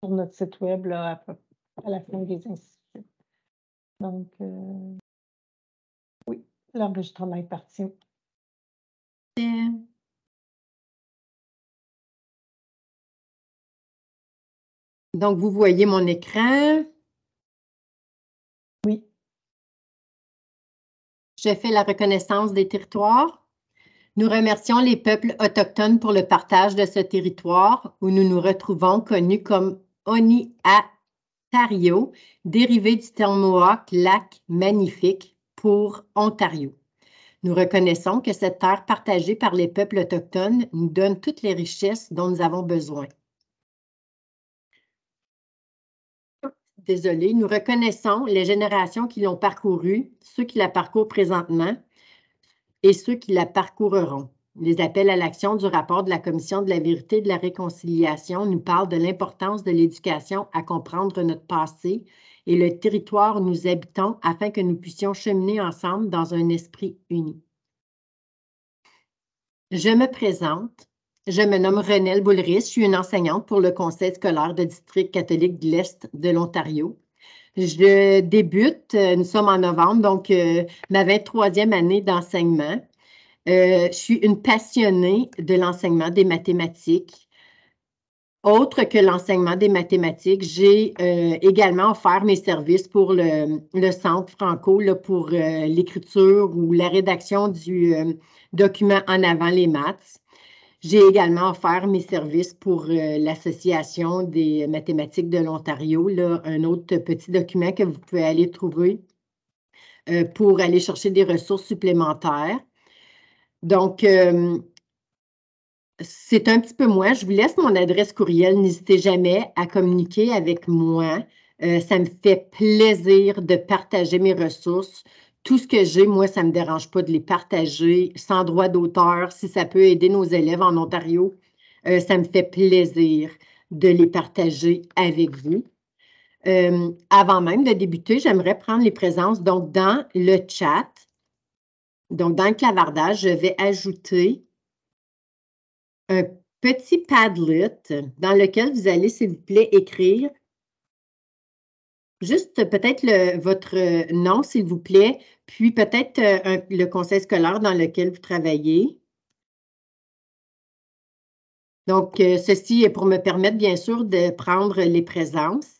sur notre site web à, la fin des instituts. Donc, euh, oui, l'enregistrement est parti. Donc, vous voyez mon écran. Oui. J'ai fait la reconnaissance des territoires. Nous remercions les peuples autochtones pour le partage de ce territoire où nous nous retrouvons connus comme Ontario, dérivé du terme Mohawk lac magnifique pour Ontario. Nous reconnaissons que cette terre partagée par les peuples autochtones nous donne toutes les richesses dont nous avons besoin. Désolée, nous reconnaissons les générations qui l'ont parcourue, ceux qui la parcourent présentement et ceux qui la parcourront. Les appels à l'action du rapport de la Commission de la vérité et de la réconciliation nous parlent de l'importance de l'éducation à comprendre notre passé et le territoire où nous habitons afin que nous puissions cheminer ensemble dans un esprit uni. Je me présente. Je me nomme Renelle Boulris. Je suis une enseignante pour le Conseil scolaire de district catholique de l'Est de l'Ontario. Je débute, euh, nous sommes en novembre, donc euh, ma 23e année d'enseignement. Euh, je suis une passionnée de l'enseignement des mathématiques. Autre que l'enseignement des mathématiques, j'ai euh, également offert mes services pour le, Centre franco pour euh, l'écriture ou la rédaction du document En avant les maths. J'ai également offert mes services pour l'Association des mathématiques de l'Ontario, un autre petit document que vous pouvez aller trouver pour aller chercher des ressources supplémentaires. Donc, euh, c'est un petit peu moi. Je vous laisse mon adresse courriel. N'hésitez jamais à communiquer avec moi. Euh, ça me fait plaisir de partager mes ressources. Tout ce que j'ai, moi, ça ne me dérange pas de les partager sans droit d'auteur. Si ça peut aider nos élèves en Ontario, euh, ça me fait plaisir de les partager avec vous. avant même de débuter, j'aimerais prendre les présences donc dans le chat. Donc, dans le clavardage, je vais ajouter un petit Padlet dans lequel vous allez, s'il vous plaît, écrire juste peut-être votre nom, s'il vous plaît, puis peut-être euh, le conseil scolaire dans lequel vous travaillez. Donc, euh, ceci est pour me permettre, bien sûr, de prendre les présences.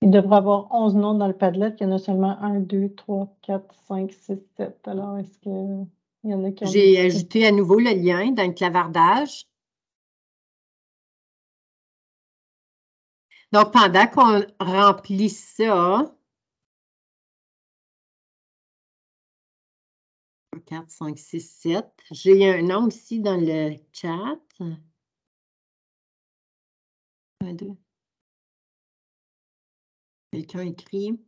Il devrait avoir 11 noms dans le Padlet. Il y en a seulement 1, 2, 3, 4, 5, 6, 7. Alors, est-ce qu'il y en a qui ont... J'ai ajouté à nouveau le lien dans le clavardage. Donc, pendant qu'on remplit ça, 4, 5, 6, 7. J'ai un nom ici dans le chat. 1, 2, quelqu'un écrit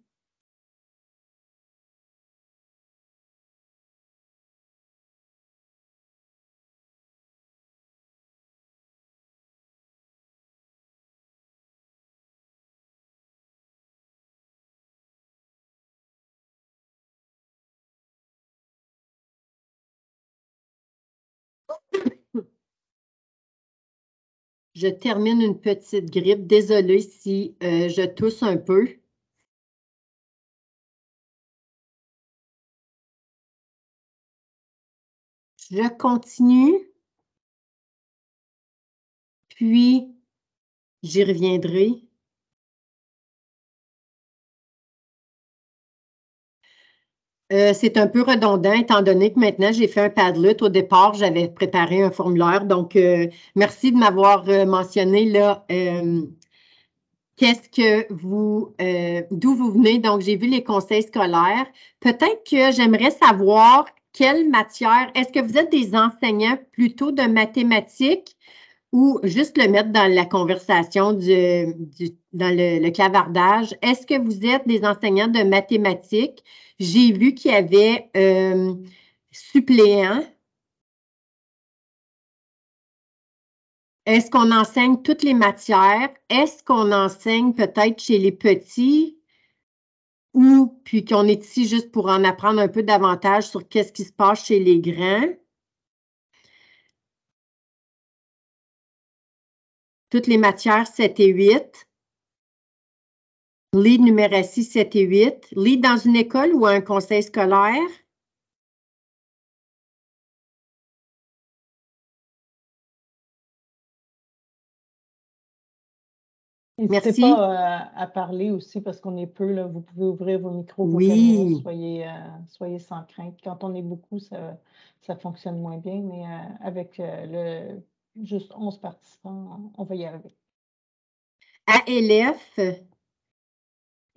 Je termine une petite grippe. Désolée si euh, je tousse un peu. Je continue. Puis, j'y reviendrai. Euh, c'est un peu redondant étant donné que maintenant j'ai fait un Padlet. Au départ, j'avais préparé un formulaire. Donc, euh, merci de m'avoir euh, mentionné là. Qu'est-ce que vous, d'où vous venez? Donc, j'ai vu les conseils scolaires. Peut-être que j'aimerais savoir quelle matière? Est-ce que vous êtes des enseignants plutôt de mathématiques ou juste le mettre dans la conversation, dans le, clavardage? Est-ce que vous êtes des enseignants de mathématiques? J'ai vu qu'il y avait euh, suppléants. Est-ce qu'on enseigne toutes les matières? Est-ce qu'on enseigne peut-être chez les petits ou puis qu'on est ici juste pour en apprendre un peu davantage sur qu'est-ce qui se passe chez les grands. Toutes les matières 7 et 8. Lead numératie 7 et 8. Lead dans une école ou un conseil scolaire. Merci. Euh, à, parler aussi parce qu'on est peu, là, vous pouvez ouvrir vos micros, oui. Euh, soyez, sans crainte. Quand on est beaucoup, ça, ça fonctionne moins bien, mais euh, avec le, juste 11 participants, on va y arriver. ALF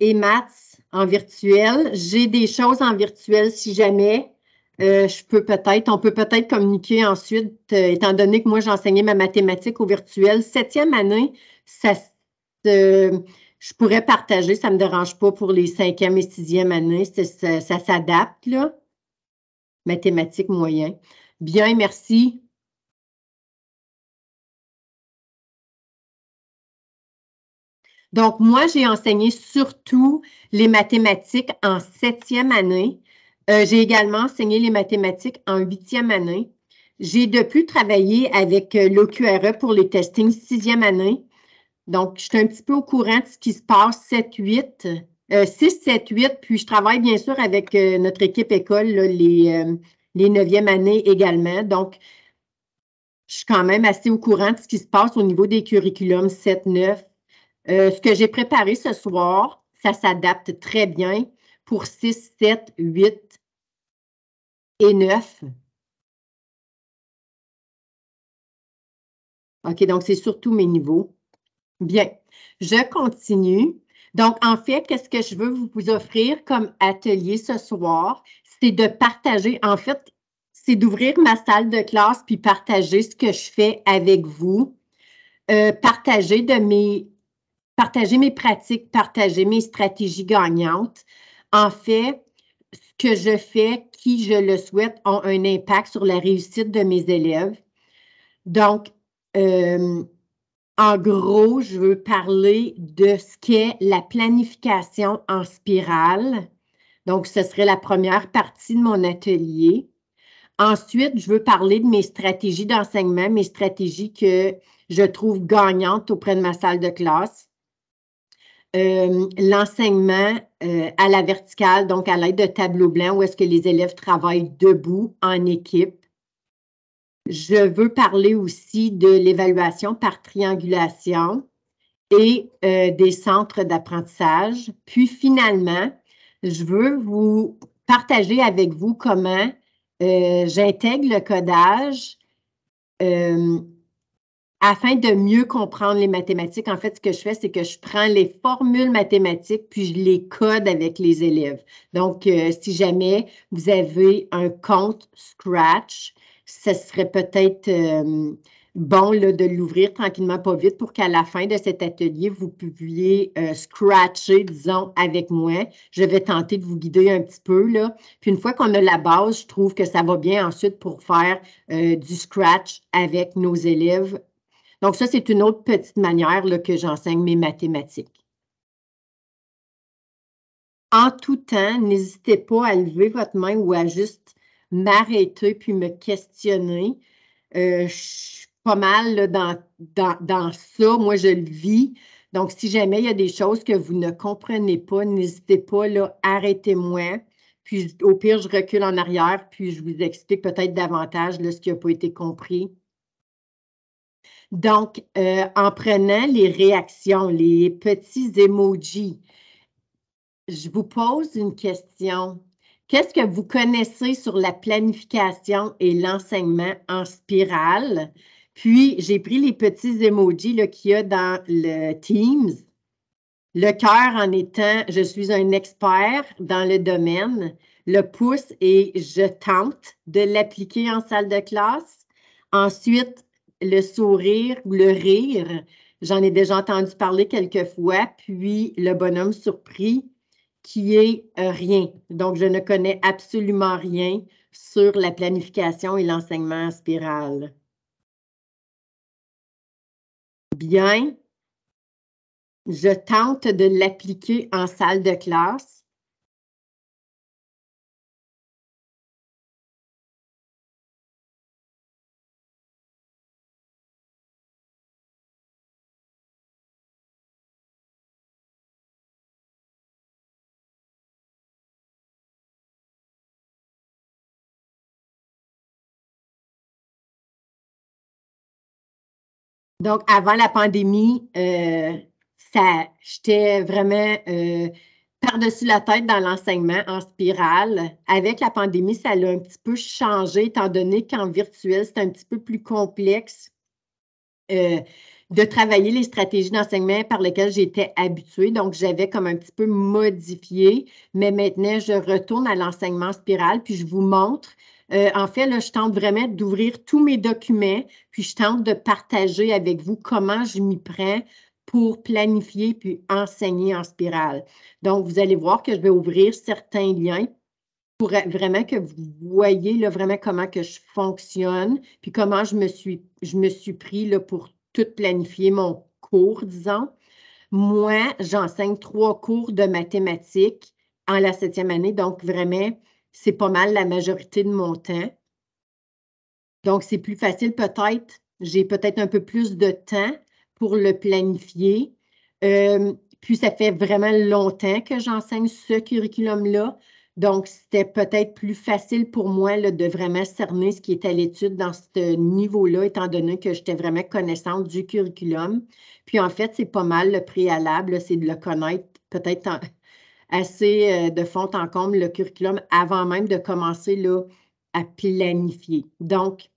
et maths en virtuel. J'ai des choses en virtuel si jamais. je peux peut-être, on peut peut-être communiquer ensuite, étant donné que moi j'enseignais ma mathématique au virtuel. Septième année, ça, euh, je pourrais partager, ça ne me dérange pas pour les cinquième et sixième années, ça, ça s'adapte, là. Mathématiques moyen. Bien, merci. Donc, moi, j'ai enseigné surtout les mathématiques en septième année. Euh, j'ai également enseigné les mathématiques en huitième année. J'ai depuis travaillé avec euh, l'OQRE pour les testings sixième année. Donc, je suis un petit peu au courant de ce qui se passe 7-8, 6, 7, 8. Puis, je travaille bien sûr avec euh, notre équipe école, les, euh, les 9e années également. Donc, je suis quand même assez au courant de ce qui se passe au niveau des curriculums 7-9. Euh, ce que j'ai préparé ce soir, ça s'adapte très bien pour 6, 7, 8 et 9. OK, donc c'est surtout mes niveaux. Bien, je continue. Donc, en fait, qu'est-ce que je veux vous offrir comme atelier ce soir? C'est de partager, en fait, c'est d'ouvrir ma salle de classe puis partager ce que je fais avec vous, euh, partager de mes partager mes pratiques, partager mes stratégies gagnantes. En fait, ce que je fais, qui je le souhaite, ont un impact sur la réussite de mes élèves. Donc, euh, en gros, je veux parler de ce qu'est la planification en spirale. Donc, ce serait la première partie de mon atelier. Ensuite, je veux parler de mes stratégies d'enseignement, mes stratégies que je trouve gagnantes auprès de ma salle de classe. Euh, l'enseignement euh, à la verticale, donc à l'aide de tableaux blancs, où est-ce que les élèves travaillent debout en équipe je veux parler aussi de l'évaluation par triangulation et euh, des centres d'apprentissage. Puis finalement, je veux vous partager avec vous comment euh, j'intègre le codage euh, afin de mieux comprendre les mathématiques. En fait, ce que je fais, c'est que je prends les formules mathématiques puis je les code avec les élèves. Donc, si jamais vous avez un compte Scratch, ce serait peut-être euh, bon de l'ouvrir tranquillement, pas vite, pour qu'à la fin de cet atelier, vous puissiez euh, scratcher, disons, avec moi. Je vais tenter de vous guider un petit peu. Là. Puis une fois qu'on a la base, je trouve que ça va bien ensuite pour faire euh, du scratch avec nos élèves. Donc ça, c'est une autre petite manière que j'enseigne mes mathématiques. En tout temps, n'hésitez pas à lever votre main ou à juste m'arrêter puis me questionner. Euh, je suis pas mal dans, dans, ça. Moi, je le vis. Donc, si jamais il y a des choses que vous ne comprenez pas, n'hésitez pas, là, arrêtez-moi. Puis, au pire, je recule en arrière, puis je vous explique peut-être davantage là, ce qui n'a pas été compris. Donc, euh, en prenant les réactions, les petits emojis, je vous pose une question. Qu'est-ce que vous connaissez sur la planification et l'enseignement en spirale? Puis, j'ai pris les petits emojis qu'il y a dans le Teams. Le cœur en étant je suis un expert dans le domaine, le pouce et je tente de l'appliquer en salle de classe. Ensuite, le sourire ou le rire, j'en ai déjà entendu parler quelques fois, puis le bonhomme surpris, qui est euh, rien. Donc, je ne connais absolument rien sur la planification et l'enseignement en spirale. Bien, je tente de l'appliquer en salle de classe Donc, avant la pandémie, euh, j'étais vraiment euh, par-dessus la tête dans l'enseignement en spirale. Avec la pandémie, ça a un petit peu changé, étant donné qu'en virtuel, c'est un petit peu plus complexe euh, de travailler les stratégies d'enseignement par lesquelles j'étais habituée. Donc, j'avais comme un petit peu modifié, mais maintenant, je retourne à l'enseignement spirale, puis je vous montre euh, en fait, là, je tente vraiment d'ouvrir tous mes documents, puis je tente de partager avec vous comment je m'y prends pour planifier puis enseigner en spirale. Donc, vous allez voir que je vais ouvrir certains liens pour vraiment que vous voyez là, vraiment comment que je fonctionne, puis comment je me suis, je me suis pris là, pour tout planifier mon cours, disons. Moi, j'enseigne trois cours de mathématiques en la septième année, donc vraiment, c'est pas mal la majorité de mon temps. Donc, c'est plus facile peut-être. J'ai peut-être un peu plus de temps pour le planifier. Euh, puis, ça fait vraiment longtemps que j'enseigne ce curriculum-là. Donc, c'était peut-être plus facile pour moi de vraiment cerner ce qui est à l'étude dans ce niveau-là, étant donné que j'étais vraiment connaissante du curriculum. Puis, en fait, c'est pas mal le préalable, c'est de le connaître peut-être assez euh, de fond en comble le curriculum avant même de commencer là, à planifier. Donc,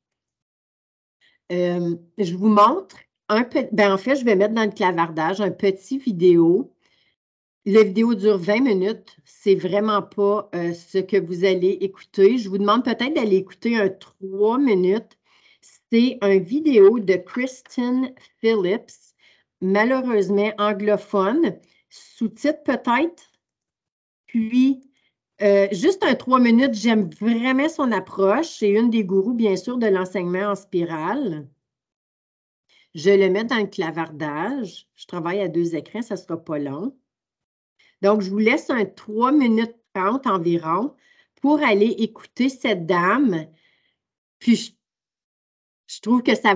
euh, je vous montre un peu, ben, en fait, je vais mettre dans le clavardage un petit vidéo. La vidéo dure 20 minutes. C'est vraiment pas euh, ce que vous allez écouter. Je vous demande peut-être d'aller écouter un 3 minutes. C'est un vidéo de Kristen Phillips, malheureusement anglophone. Sous-titre peut-être, puis, euh, juste un trois minutes, j'aime vraiment son approche. C'est une des gourous, bien sûr, de l'enseignement en spirale. Je le mets dans le clavardage. Je travaille à deux écrans, ça ne sera pas long. Donc, je vous laisse un trois minutes trente environ pour aller écouter cette dame. Puis, je, trouve que ça,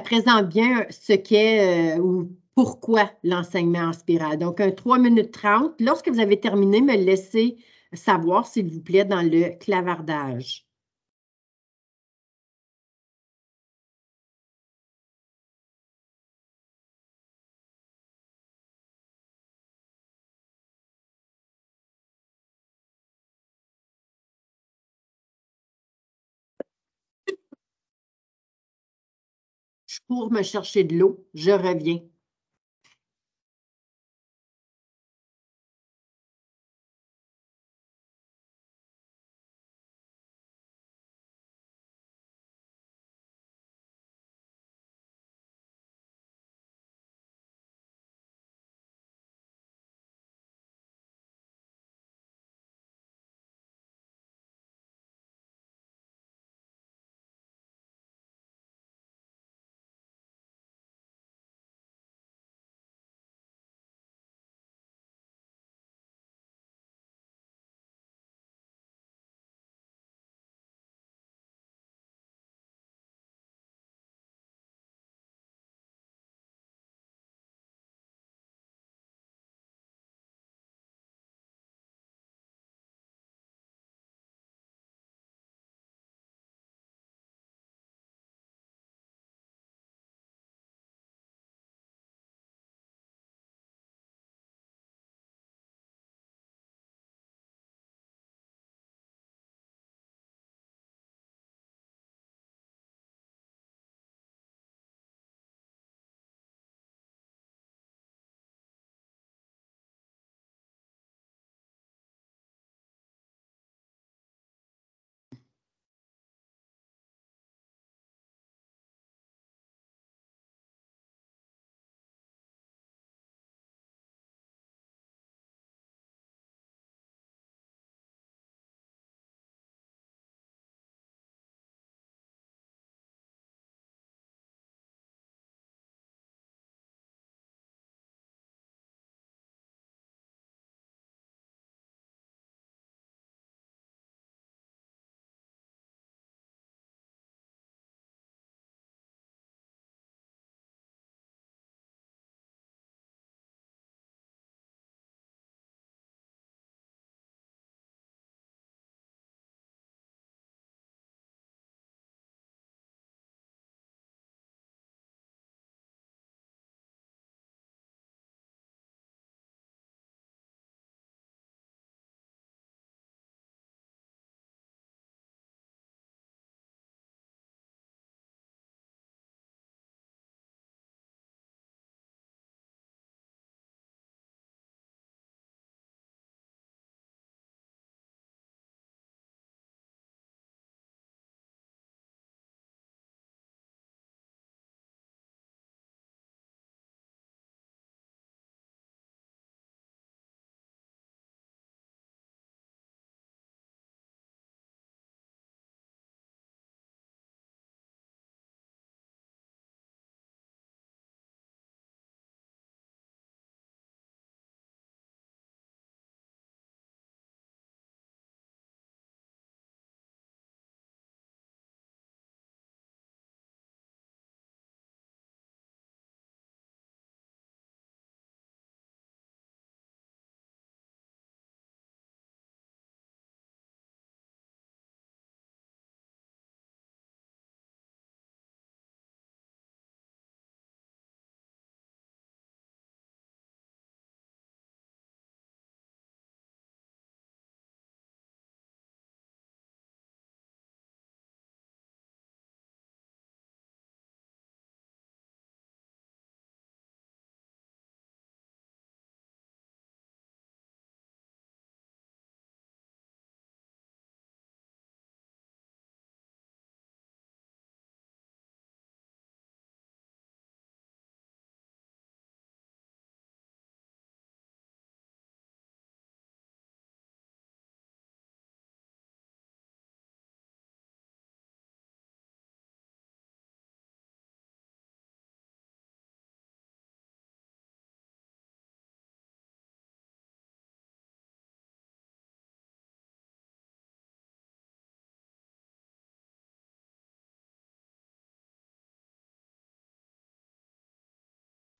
présente bien ce qu'est euh, ou pourquoi l'enseignement en spirale? Donc, un 3 minutes 30. Lorsque vous avez terminé, me laissez savoir, s'il vous plaît, dans le clavardage. Pour me chercher de l'eau, je reviens.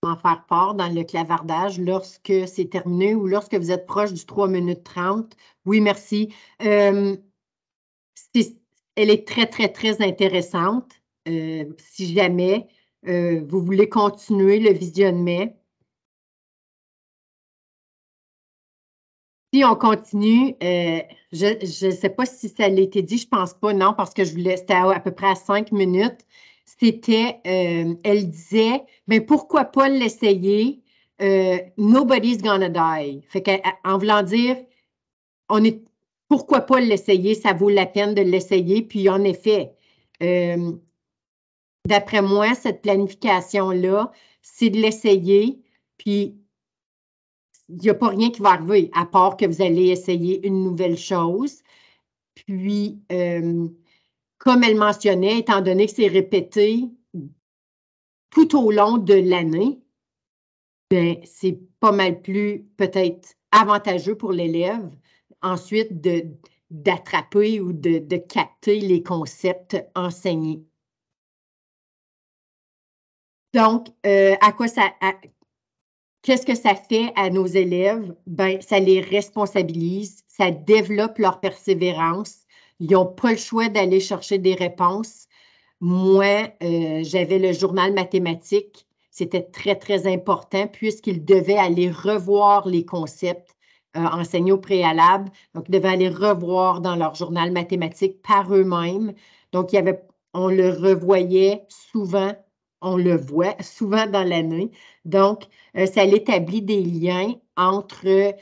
en faire part dans le clavardage lorsque c'est terminé ou lorsque vous êtes proche du 3 minutes 30. Oui, merci. Euh, elle est très, très, très intéressante. Euh, si jamais euh, vous voulez continuer le visionnement. Si on continue, je ne sais pas si ça a été dit, je pense pas, non, parce que je voulais, c'était à, peu près à 5 minutes c'était, euh, elle disait, mais ben, pourquoi pas l'essayer? Euh, nobody's gonna die. Fait qu'en voulant dire, on est, pourquoi pas l'essayer? Ça vaut la peine de l'essayer. Puis en effet, euh, d'après moi, cette planification-là, c'est de l'essayer. Puis il n'y a pas rien qui va arriver, à part que vous allez essayer une nouvelle chose. Puis, comme elle mentionnait, étant donné que c'est répété tout au long de l'année, ben, c'est pas mal plus peut-être avantageux pour l'élève ensuite de d'attraper ou de, capter les concepts enseignés. Donc, euh, à quoi ça, qu'est-ce que ça fait à nos élèves ben, ça les responsabilise, ça développe leur persévérance, ils n'ont pas le choix d'aller chercher des réponses. Moi, euh, j'avais le journal mathématique. C'était très, très important puisqu'ils devaient aller revoir les concepts euh, enseignés au préalable. Donc, ils devaient aller revoir dans leur journal mathématique par eux-mêmes. Donc, il y avait, on le revoyait souvent on le voit souvent dans l'année. Donc, euh, ça établit des liens entre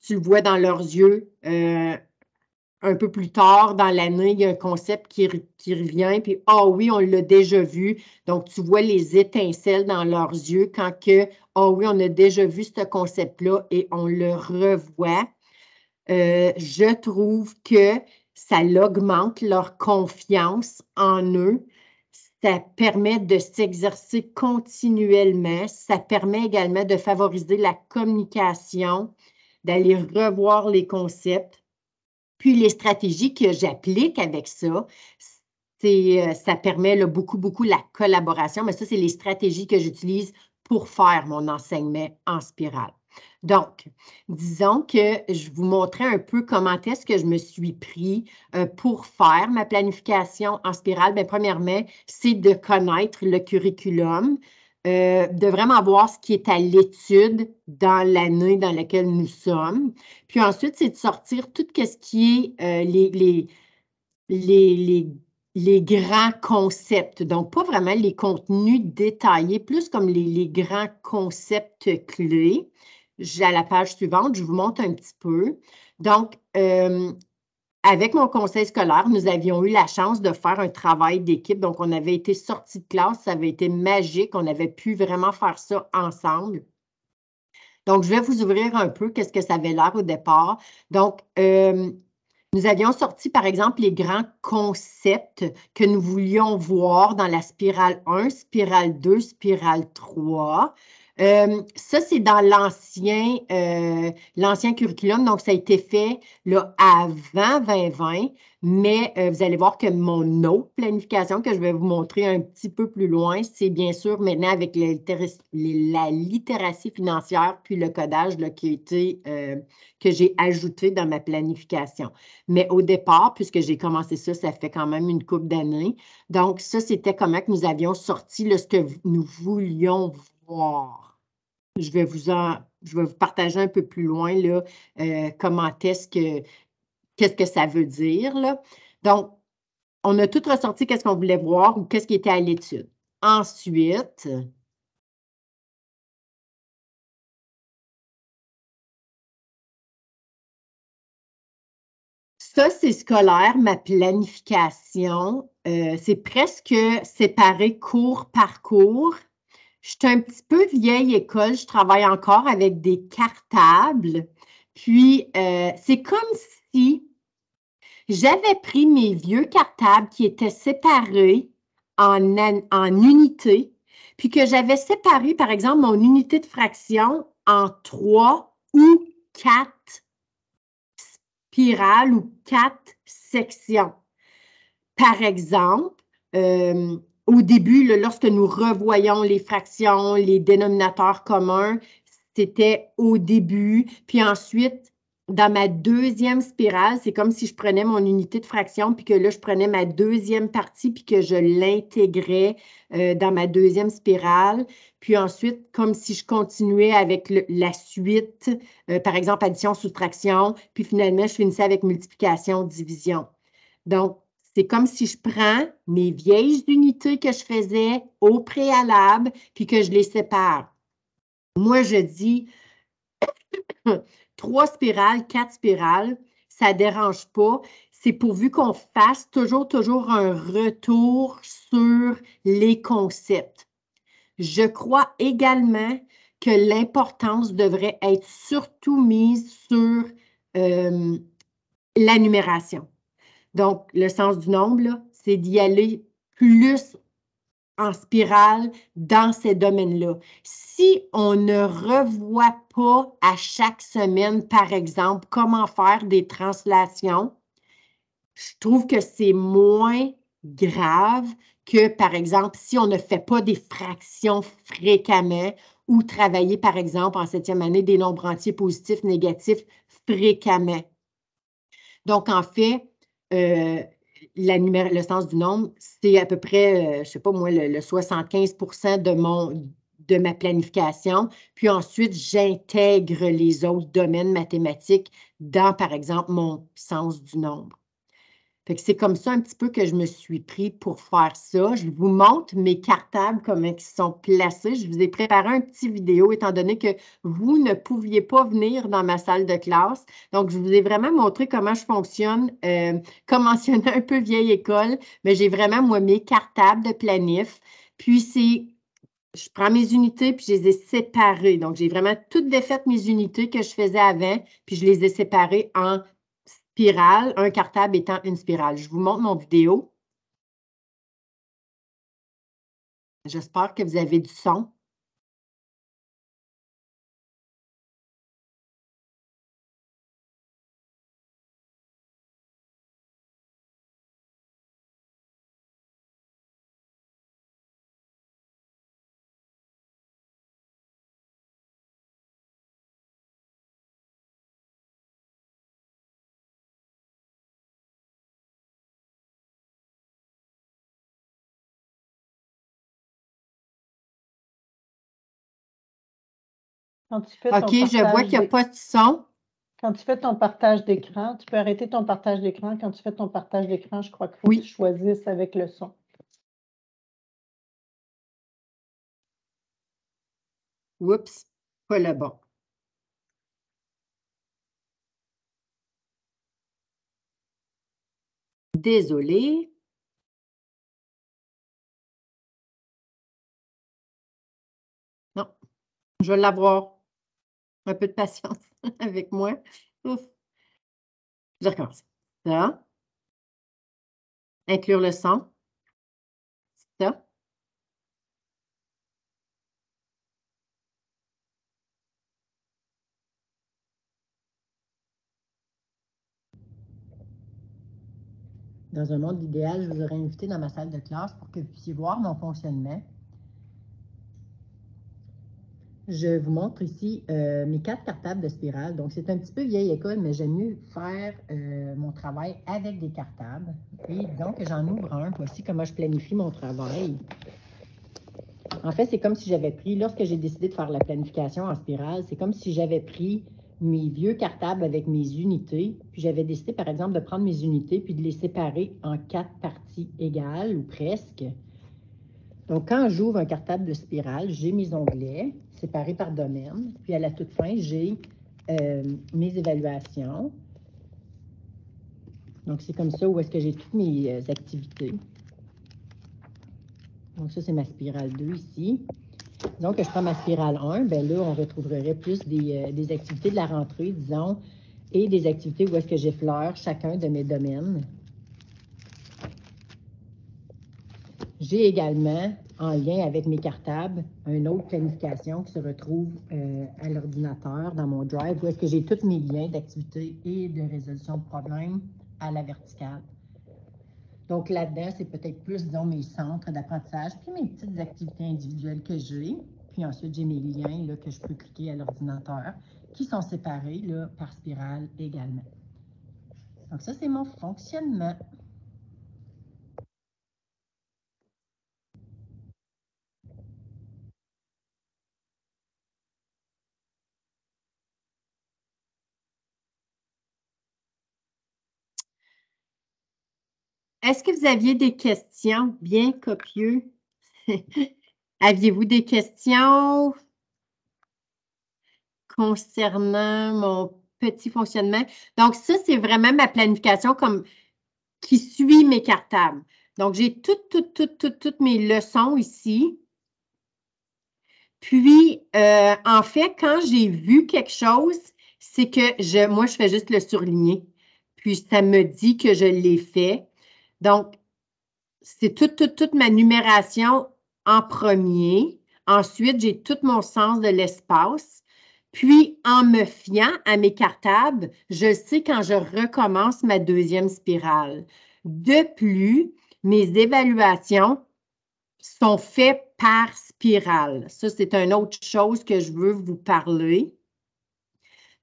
tu vois dans leurs yeux euh, un peu plus tard dans l'année, il y a un concept qui, qui revient, puis ah oui, on l'a déjà vu. Donc, tu vois les étincelles dans leurs yeux quand que ah oui, on a déjà vu ce concept-là et on le revoit. Euh, je trouve que ça augmente leur confiance en eux. Ça permet de s'exercer continuellement. Ça permet également de favoriser la communication d'aller revoir les concepts. Puis les stratégies que j'applique avec ça, euh, ça permet beaucoup, beaucoup la collaboration, mais ça, c'est les stratégies que j'utilise pour faire mon enseignement en spirale. Donc, disons que je vous montrais un peu comment est-ce que je me suis pris euh, pour faire ma planification en spirale. Bien, premièrement, c'est de connaître le curriculum, euh, de vraiment voir ce qui est à l'étude dans l'année dans laquelle nous sommes. Puis ensuite, c'est de sortir tout ce qui est euh, les, les, grands concepts, donc pas vraiment les contenus détaillés, plus comme les, grands concepts clés. À la page suivante, je vous montre un petit peu. Donc, euh, avec mon conseil scolaire, nous avions eu la chance de faire un travail d'équipe. Donc, on avait été sortis de classe, ça avait été magique. On avait pu vraiment faire ça ensemble. Donc, je vais vous ouvrir un peu qu'est-ce que ça avait l'air au départ. Donc, euh, nous avions sorti, par exemple, les grands concepts que nous voulions voir dans la spirale 1, spirale 2, spirale 3. Euh, ça, c'est dans l'ancien, euh, l'ancien curriculum, donc ça a été fait là, avant 2020, mais euh, vous allez voir que mon autre planification que je vais vous montrer un petit peu plus loin, c'est bien sûr maintenant avec la, littératie financière puis le codage là, qui a été, que j'ai ajouté dans ma planification. Mais au départ, puisque j'ai commencé ça, ça fait quand même une couple d'années. Donc, ça, c'était comment que nous avions sorti là, ce que nous voulions voir. Je vais vous partager un peu plus loin là, euh, comment est-ce que qu'est-ce que ça veut dire. Donc, on a tout ressorti qu'est-ce qu'on voulait voir ou qu'est-ce qui était à l'étude. Ensuite, ça, c'est scolaire, ma planification. Euh, c'est presque séparé cours par cours. Je suis un petit peu vieille école. Je travaille encore avec des cartables. Puis, euh, c'est comme si j'avais pris mes vieux cartables qui étaient séparés en, en, unités, puis que j'avais séparé, par exemple, mon unité de fraction en trois ou quatre spirales ou quatre sections. Par exemple, euh, au début, lorsque nous revoyons les fractions, les dénominateurs communs, c'était au début. Puis ensuite, dans ma deuxième spirale, c'est comme si je prenais mon unité de fraction, puis que là, je prenais ma deuxième partie, puis que je l'intégrais euh, dans ma deuxième spirale. Puis ensuite, comme si je continuais avec la suite, euh, par exemple, addition, soustraction, puis finalement, je finissais avec multiplication, division. Donc, c'est comme si je prends mes vieilles unités que je faisais au préalable, puis que je les sépare. Moi, je dis trois spirales, quatre spirales, ça ne dérange pas. C'est pourvu qu'on fasse toujours, toujours un retour sur les concepts. Je crois également que l'importance devrait être surtout mise sur euh, la numération. Donc, le sens du nombre, c'est d'y aller plus en spirale dans ces domaines-là. Si on ne revoit pas à chaque semaine, par exemple, comment faire des translations, je trouve que c'est moins grave que, par exemple, si on ne fait pas des fractions fréquemment ou travailler, par exemple, en septième année, des nombres entiers positifs, négatifs fréquemment. Donc, en fait, euh, le sens du nombre, c'est à peu près, euh, je ne sais pas moi, le, le 75 de mon de ma planification. Puis ensuite, j'intègre les autres domaines mathématiques dans, par exemple, mon sens du nombre. Fait que c'est comme ça un petit peu que je me suis pris pour faire ça. Je vous montre mes cartables, comment ils sont placés. Je vous ai préparé un petit vidéo, étant donné que vous ne pouviez pas venir dans ma salle de classe. Donc, je vous ai vraiment montré comment je fonctionne, euh, comme un peu vieille école, mais j'ai vraiment, moi, mes cartables de planif. Puis, c'est je prends mes unités puis je les ai séparées. Donc, j'ai vraiment toutes défaites mes unités que je faisais avant, puis je les ai séparées en spirale, un cartable étant une spirale. Je vous montre mon vidéo. J'espère que vous avez du son. OK, je vois qu'il n'y a pas de son. Quand tu fais ton partage d'écran, tu peux arrêter ton partage d'écran. Quand tu fais ton partage d'écran, je crois que oui. que tu choisisses avec le son. Oups, pas là bon. Désolée. Non, je vais l'avoir un peu de patience avec moi. Ouf. Je recommence. Ça. Inclure le sang. Ça. Dans un monde idéal, je vous aurais invité dans ma salle de classe pour que vous puissiez voir mon fonctionnement je vous montre ici euh, mes quatre cartables de spirale. Donc, c'est un petit peu vieille école, mais j'aime mieux faire euh, mon travail avec des cartables. et donc, j'en ouvre un. Voici comment je planifie mon travail. En fait, c'est comme si j'avais pris, lorsque j'ai décidé de faire la planification en spirale, c'est comme si j'avais pris mes vieux cartables avec mes unités, puis j'avais décidé, par exemple, de prendre mes unités puis de les séparer en quatre parties égales ou presque. Donc, quand j'ouvre un cartable de spirale, j'ai mes onglets séparés par domaine. Puis, à la toute fin, j'ai euh, mes évaluations. Donc, c'est comme ça où est-ce que j'ai toutes mes euh, activités. Donc, ça, c'est ma spirale 2 ici. Donc, que je prends ma spirale 1, bien là, on retrouverait plus des, euh, des activités de la rentrée, disons, et des activités où est-ce que j'effleure chacun de mes domaines. J'ai également, en lien avec mes cartables, une autre planification qui se retrouve euh, à l'ordinateur dans mon Drive, où est-ce que j'ai tous mes liens d'activité et de résolution de problèmes à la verticale. Donc là-dedans, c'est peut-être plus, disons, mes centres d'apprentissage, puis mes petites activités individuelles que j'ai. Puis ensuite, j'ai mes liens là, que je peux cliquer à l'ordinateur, qui sont séparés là, par spirale également. Donc ça, c'est mon fonctionnement. Est-ce que vous aviez des questions bien copieux? Aviez-vous des questions concernant mon petit fonctionnement? Donc, ça, c'est vraiment ma planification comme qui suit mes cartables. Donc, j'ai toutes, toutes, toutes, toutes, toutes mes leçons ici. Puis, euh, en fait, quand j'ai vu quelque chose, c'est que je, moi, je fais juste le surligner. Puis, ça me dit que je l'ai fait. Donc, c'est toute, toute, ma numération en premier. Ensuite, j'ai tout mon sens de l'espace. Puis, en me fiant à mes cartables, je sais quand je recommence ma deuxième spirale. De plus, mes évaluations sont faites par spirale. Ça, c'est une autre chose que je veux vous parler.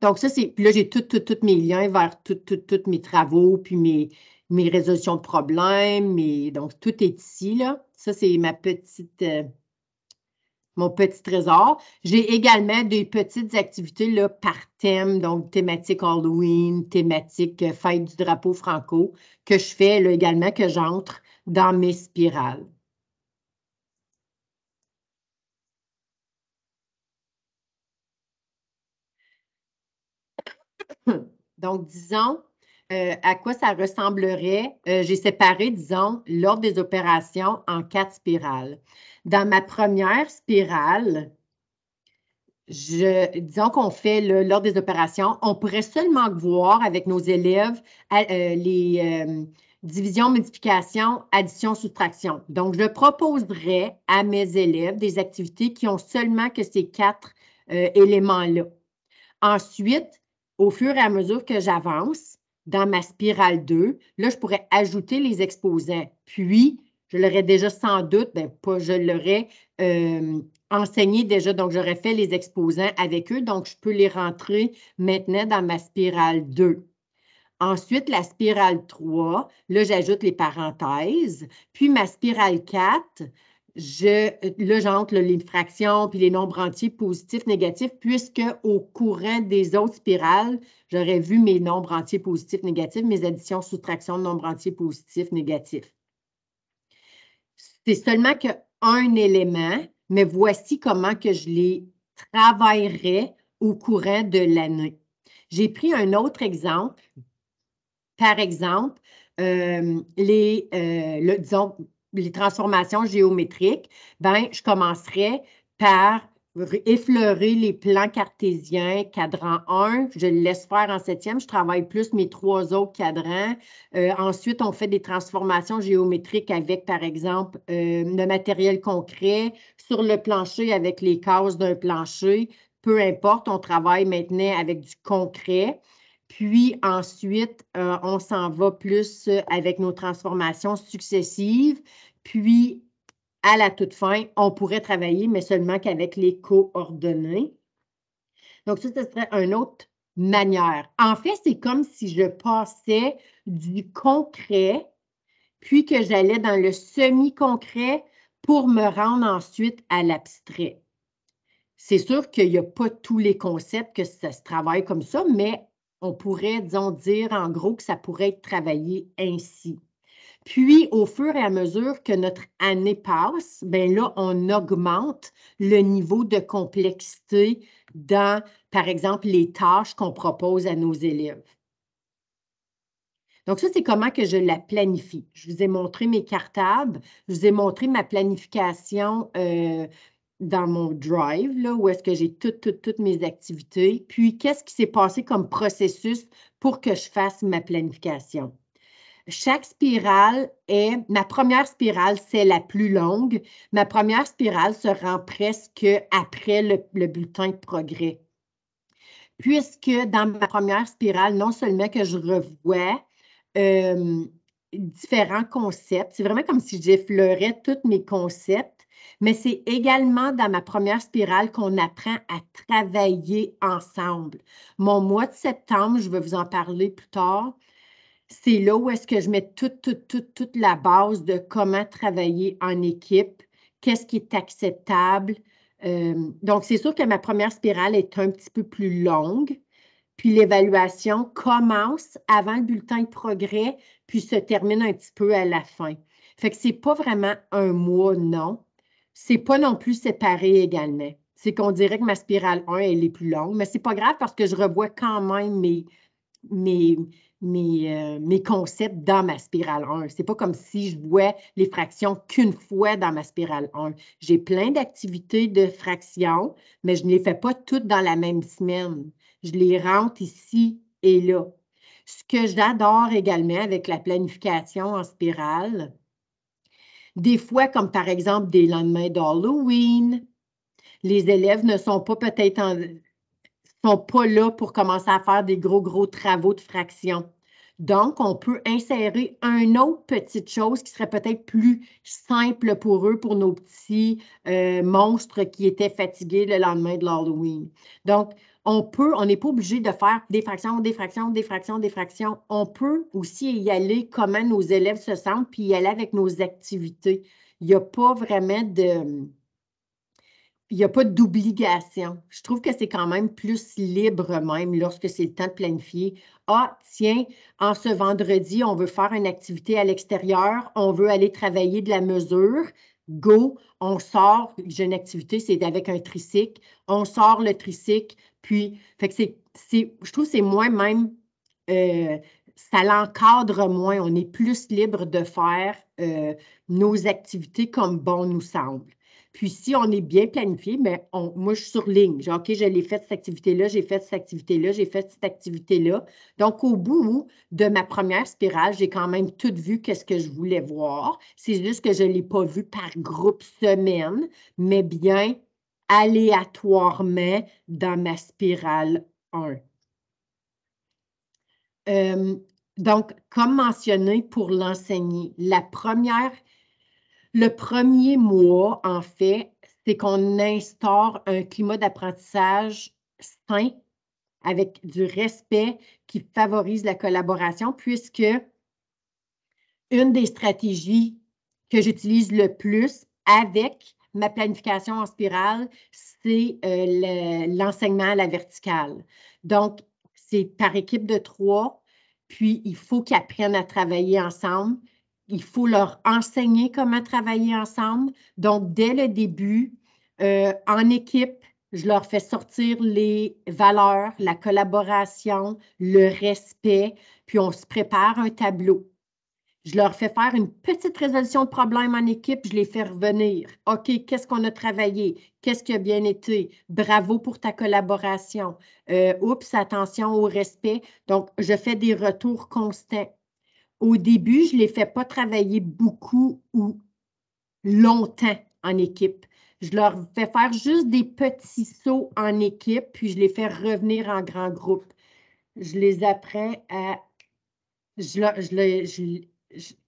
Donc, ça, c'est. Puis là, j'ai tous mes liens vers tous mes travaux, puis mes, mes résolutions de problèmes, et donc tout est ici. Là. Ça, c'est ma petite, euh, mon petit trésor. J'ai également des petites activités là, par thème, donc thématique Halloween, thématique euh, fête du drapeau franco, que je fais là, également, que j'entre dans mes spirales. Donc, disons, euh, à quoi ça ressemblerait, euh, j'ai séparé, disons, l'ordre des opérations en quatre spirales. Dans ma première spirale, je, disons qu'on fait l'ordre des opérations, on pourrait seulement voir avec nos élèves euh, les divisions, modifications, additions, soustractions. Donc, je proposerais à mes élèves des activités qui ont seulement que ces quatre éléments-là. Ensuite, au fur et à mesure que j'avance, dans ma spirale 2. Là, je pourrais ajouter les exposants. Puis, je l'aurais déjà sans doute, ben, pas, je l'aurais euh, enseigné déjà, donc j'aurais fait les exposants avec eux, donc je peux les rentrer maintenant dans ma spirale 2. Ensuite, la spirale 3, là, j'ajoute les parenthèses. Puis ma spirale 4, je, là, j'entre les fractions puis les nombres entiers positifs, négatifs, puisque au courant des autres spirales, j'aurais vu mes nombres entiers positifs, négatifs, mes additions, soustractions de nombres entiers positifs, négatifs. C'est seulement qu'un élément, mais voici comment que je les travaillerai au courant de l'année. J'ai pris un autre exemple. Par exemple, euh, les, euh, disons, les transformations géométriques, ben, je commencerai par effleurer les plans cartésiens, cadran 1, je le laisse faire en septième, je travaille plus mes trois autres cadrans. Euh, ensuite, on fait des transformations géométriques avec, par exemple, euh, le matériel concret sur le plancher avec les cases d'un plancher. Peu importe, on travaille maintenant avec du concret. Puis ensuite, euh, on s'en va plus euh, avec nos transformations successives. Puis, à la toute fin, on pourrait travailler, mais seulement qu'avec les coordonnées. Donc, ça, ce serait une autre manière. En fait, c'est comme si je passais du concret, puis que j'allais dans le semi-concret pour me rendre ensuite à l'abstrait. C'est sûr qu'il n'y a pas tous les concepts que ça se travaille comme ça, mais on pourrait, disons, dire en gros que ça pourrait être travaillé ainsi. Puis, au fur et à mesure que notre année passe, bien là, on augmente le niveau de complexité dans, par exemple, les tâches qu'on propose à nos élèves. Donc, ça, c'est comment que je la planifie. Je vous ai montré mes cartables, je vous ai montré ma planification euh, dans mon drive, là, où est-ce que j'ai toutes, toutes, toutes mes activités, puis qu'est-ce qui s'est passé comme processus pour que je fasse ma planification. Chaque spirale est, ma première spirale, c'est la plus longue. Ma première spirale se rend presque après le, bulletin de progrès. Puisque dans ma première spirale, non seulement que je revois euh, différents concepts, c'est vraiment comme si j'effleurais tous mes concepts, mais c'est également dans ma première spirale qu'on apprend à travailler ensemble. Mon mois de septembre, je vais vous en parler plus tard, c'est là où est-ce que je mets toute, toute, toute, toute la base de comment travailler en équipe, qu'est-ce qui est acceptable. Euh, donc, c'est sûr que ma première spirale est un petit peu plus longue, puis l'évaluation commence avant le bulletin de progrès, puis se termine un petit peu à la fin. Fait que c'est pas vraiment un mois, non c'est pas non plus séparé également. C'est qu'on dirait que ma spirale 1, elle est plus longue, mais c'est pas grave parce que je revois quand même mes, mes, mes euh, concepts dans ma spirale 1. C'est pas comme si je vois les fractions qu'une fois dans ma spirale 1. J'ai plein d'activités de fractions, mais je ne les fais pas toutes dans la même semaine. Je les rentre ici et là. Ce que j'adore également avec la planification en spirale, des fois, comme par exemple des lendemains d'Halloween, les élèves ne sont pas peut-être sont pas là pour commencer à faire des gros, gros travaux de fraction. Donc, on peut insérer une autre petite chose qui serait peut-être plus simple pour eux, pour nos petits euh, monstres qui étaient fatigués le lendemain de l'Halloween. Donc, on peut, on n'est pas obligé de faire des fractions, des fractions, des fractions, des fractions. On peut aussi y aller comment nos élèves se sentent, puis y aller avec nos activités. Il n'y a pas vraiment de... Il n'y a pas d'obligation. Je trouve que c'est quand même plus libre même lorsque c'est le temps de planifier. Ah, tiens, en ce vendredi, on veut faire une activité à l'extérieur, on veut aller travailler de la mesure go, on sort, j'ai une activité, c'est avec un tricycle, on sort le tricycle, puis, fait que c'est, je trouve que c'est moins même, euh, ça l'encadre moins. On est plus libre de faire euh, nos activités comme bon nous semble. Puis si on est bien planifié, mais on, moi, je surligne. Genre, OK, je l'ai fait cette activité-là, j'ai fait cette activité-là, j'ai fait cette activité-là. Donc, au bout de ma première spirale, j'ai quand même tout vu qu'est-ce que je voulais voir. C'est juste que je ne l'ai pas vu par groupe semaine, mais bien aléatoirement dans ma spirale 1. Euh, donc, comme mentionné pour l'enseigner, la première, le premier mois, en fait, c'est qu'on instaure un climat d'apprentissage sain avec du respect qui favorise la collaboration, puisque une des stratégies que j'utilise le plus avec ma planification en spirale, c'est euh, l'enseignement à la verticale. Donc, c'est par équipe de trois, puis il faut qu'ils apprennent à travailler ensemble. Il faut leur enseigner comment travailler ensemble. Donc, dès le début, euh, en équipe, je leur fais sortir les valeurs, la collaboration, le respect, puis on se prépare un tableau. Je leur fais faire une petite résolution de problème en équipe, je les fais revenir. OK, qu'est-ce qu'on a travaillé? Qu'est-ce qui a bien été? Bravo pour ta collaboration. Euh, oups, attention au respect. Donc, je fais des retours constants. Au début, je ne les fais pas travailler beaucoup ou longtemps en équipe. Je leur fais faire juste des petits sauts en équipe, puis je les fais revenir en grand groupe. Je les apprends à je, je, je,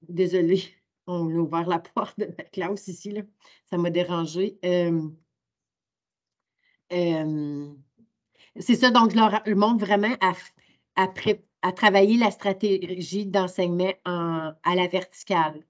désolée, on a ouvert la porte de la classe ici, ça m'a dérangée. c'est ça, donc le leur montre vraiment à, à, à travailler la stratégie d'enseignement à la verticale.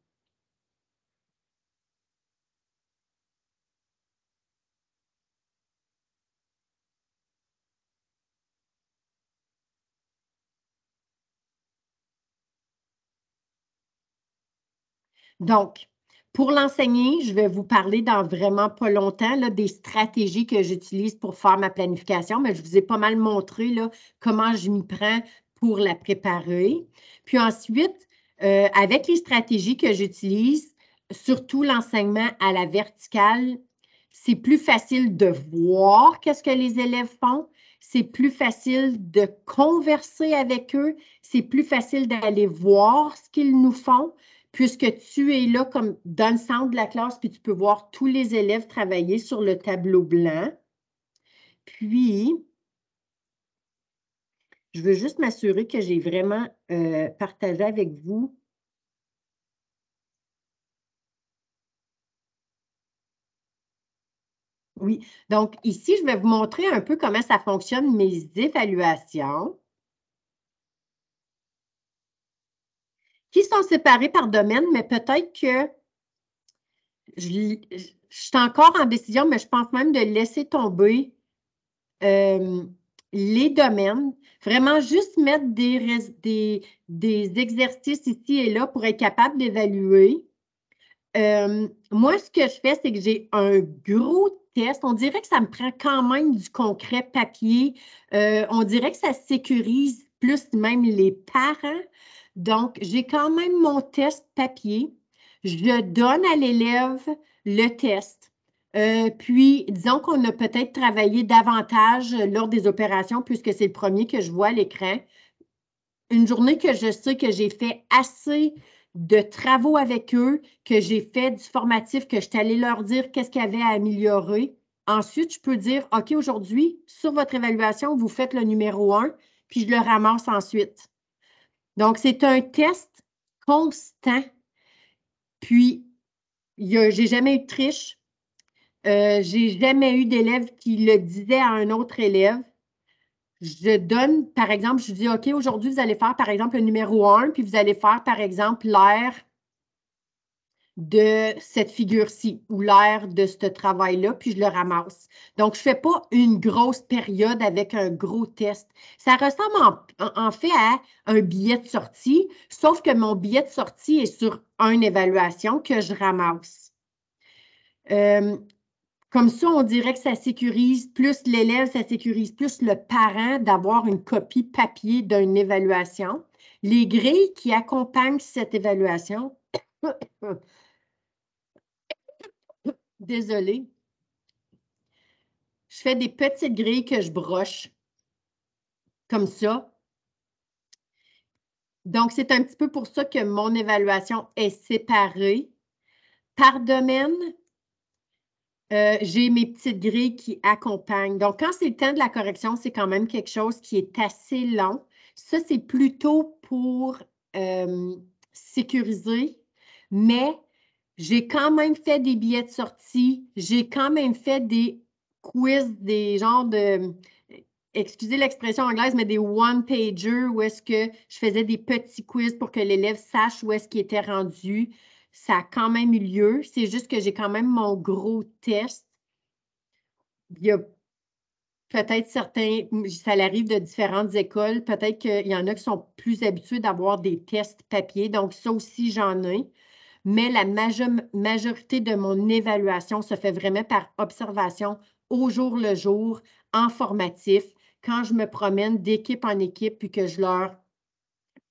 Donc, pour l'enseigner, je vais vous parler dans vraiment pas longtemps des stratégies que j'utilise pour faire ma planification, mais je vous ai pas mal montré comment je m'y prends pour la préparer. Puis ensuite, euh, avec les stratégies que j'utilise, surtout l'enseignement à la verticale, c'est plus facile de voir qu'est-ce que les élèves font, c'est plus facile de converser avec eux, c'est plus facile d'aller voir ce qu'ils nous font puisque tu es là comme dans le centre de la classe, puis tu peux voir tous les élèves travailler sur le tableau blanc. Puis, je veux juste m'assurer que j'ai vraiment euh, partagé avec vous Oui, donc ici, je vais vous montrer un peu comment ça fonctionne, mes évaluations. qui sont séparés par domaine, mais peut-être que je, suis encore en décision, mais je pense même de laisser tomber euh, les domaines, vraiment juste mettre des, des, exercices ici et là pour être capable d'évaluer. Euh, moi, ce que je fais, c'est que j'ai un gros test. On dirait que ça me prend quand même du concret papier. Euh, on dirait que ça sécurise plus même les parents. Donc, j'ai quand même mon test papier. Je donne à l'élève le test. Euh, puis, disons qu'on a peut-être travaillé davantage lors des opérations, puisque c'est le premier que je vois à l'écran. Une journée que je sais que j'ai fait assez de travaux avec eux, que j'ai fait du formatif, que je suis allée leur dire qu'est-ce qu'il y avait à améliorer. Ensuite, je peux dire, OK, aujourd'hui, sur votre évaluation, vous faites le numéro 1, puis je le ramasse ensuite. Donc, c'est un test constant. Puis, j'ai jamais eu de triche. Euh, j'ai jamais eu d'élève qui le disait à un autre élève. Je donne, par exemple, je dis, OK, aujourd'hui, vous allez faire, par exemple, le numéro 1, puis vous allez faire, par exemple, l'air de cette figure-ci ou l'air de ce travail-là, puis je le ramasse. Donc, je ne fais pas une grosse période avec un gros test. Ça ressemble en, fait à un billet de sortie, sauf que mon billet de sortie est sur une évaluation que je ramasse. Euh, comme ça, on dirait que ça sécurise plus l'élève, ça sécurise plus le parent d'avoir une copie papier d'une évaluation. Les grilles qui accompagnent cette évaluation Désolée. Je fais des petites grilles que je broche comme ça. Donc, c'est un petit peu pour ça que mon évaluation est séparée par domaine. Euh, j'ai mes petites grilles qui accompagnent. Donc, quand c'est le temps de la correction, c'est quand même quelque chose qui est assez long. Ça, c'est plutôt pour euh, sécuriser, mais j'ai quand même fait des billets de sortie, j'ai quand même fait des quiz, des genres de, excusez l'expression anglaise, mais des one-pagers où est-ce que je faisais des petits quiz pour que l'élève sache où est-ce qu'il était rendu. Ça a quand même eu lieu. C'est juste que j'ai quand même mon gros test. Il y a peut-être certains, ça arrive de différentes écoles. Peut-être qu'il y en a qui sont plus habitués d'avoir des tests papier. Donc, ça aussi, j'en ai mais la majorité de mon évaluation se fait vraiment par observation au jour le jour, en formatif, quand je me promène d'équipe en équipe, puis que je leur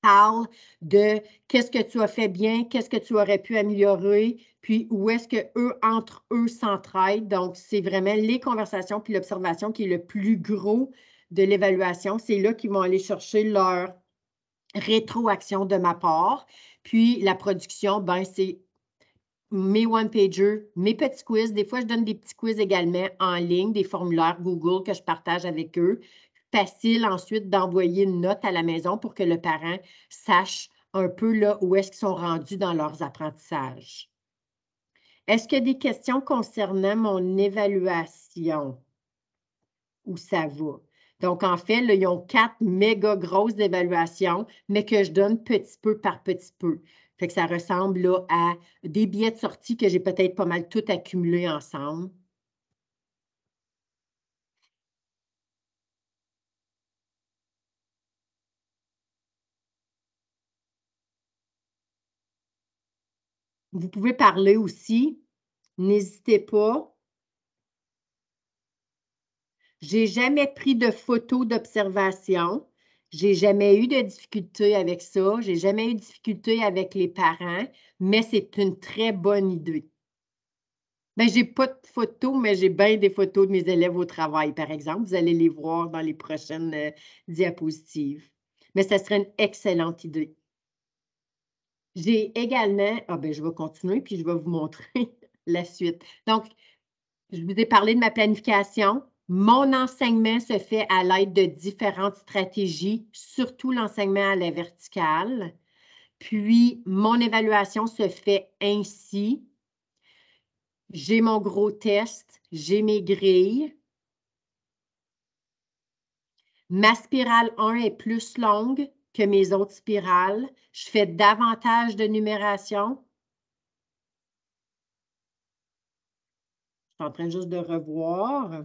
parle de qu'est-ce que tu as fait bien, qu'est-ce que tu aurais pu améliorer, puis où est-ce que eux, entre eux, s'entraident. Donc, c'est vraiment les conversations puis l'observation qui est le plus gros de l'évaluation. C'est là qu'ils vont aller chercher leur rétroaction de ma part. Puis la production, ben, c'est mes one-pagers, mes petits quiz. Des fois, je donne des petits quiz également en ligne, des formulaires Google que je partage avec eux. Facile ensuite d'envoyer une note à la maison pour que le parent sache un peu là où est-ce qu'ils sont rendus dans leurs apprentissages. Est-ce qu'il y a des questions concernant mon évaluation? Où ça va? Donc, en fait, là, ils ont quatre méga grosses évaluations, mais que je donne petit peu par petit peu. Fait que ça ressemble à des billets de sortie que j'ai peut-être pas mal tout accumulés ensemble. Vous pouvez parler aussi. N'hésitez pas. J'ai jamais pris de photos d'observation. J'ai jamais eu de difficultés avec ça. J'ai jamais eu de difficulté avec les parents, mais c'est une très bonne idée. Ben, j'ai pas de photos, mais j'ai bien des photos de mes élèves au travail, par exemple. Vous allez les voir dans les prochaines euh, diapositives. Mais ça serait une excellente idée. J'ai également, ah ben, je vais continuer puis je vais vous montrer la suite. Donc, je vous ai parlé de ma planification. Mon enseignement se fait à l'aide de différentes stratégies, surtout l'enseignement à la verticale. Puis, mon évaluation se fait ainsi. J'ai mon gros test, j'ai mes grilles. Ma spirale 1 est plus longue que mes autres spirales. Je fais davantage de numération. Je suis en train juste de revoir.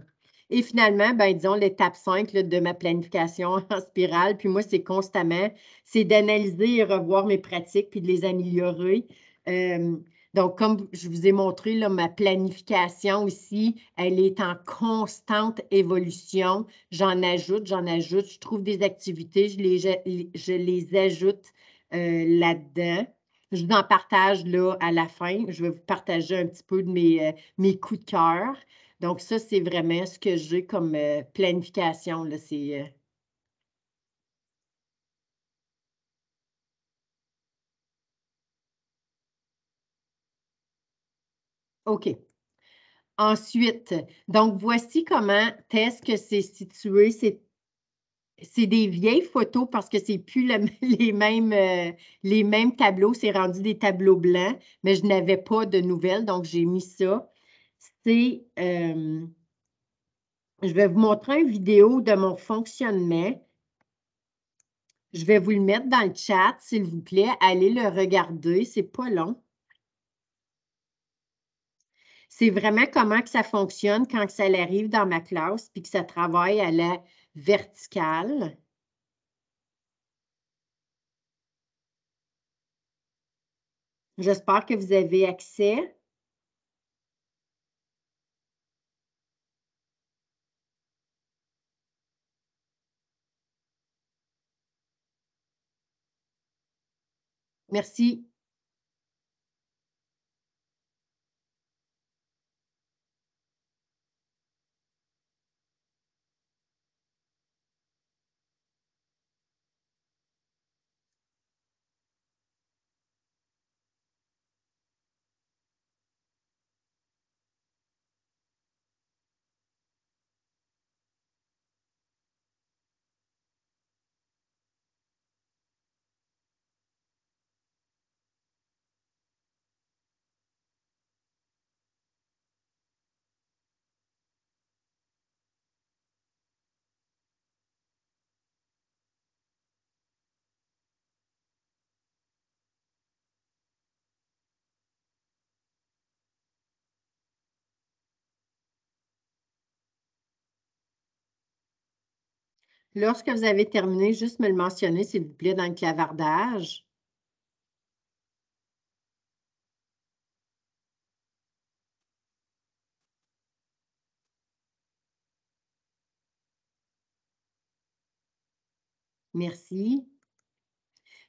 Et finalement, ben, disons, l'étape 5 de ma planification en spirale, puis moi, c'est constamment, c'est d'analyser et revoir mes pratiques, puis de les améliorer. donc, comme je vous ai montré, ma planification aussi, elle est en constante évolution. J'en ajoute, j'en ajoute, je trouve des activités, je les, ajoute là-dedans. Je vous en partage là à la fin. Je vais vous partager un petit peu de mes euh, coups de cœur. Donc, ça, c'est vraiment ce que j'ai comme euh, planification. Euh, OK. Ensuite, donc voici comment est-ce que c'est situé. C'est des vieilles photos parce que c'est plus les, mêmes, euh, les mêmes tableaux. C'est rendu des tableaux blancs, mais je n'avais pas de nouvelles, donc j'ai mis ça. Euh, je vais vous montrer une vidéo de mon fonctionnement. Je vais vous le mettre dans le chat, s'il vous plaît. Allez le regarder, c'est pas long. C'est vraiment comment que ça fonctionne quand ça arrive dans ma classe puis que ça travaille à la verticale. J'espère que vous avez accès. Merci. Lorsque vous avez terminé, juste me le mentionner, s'il vous plaît, dans le clavardage. Merci.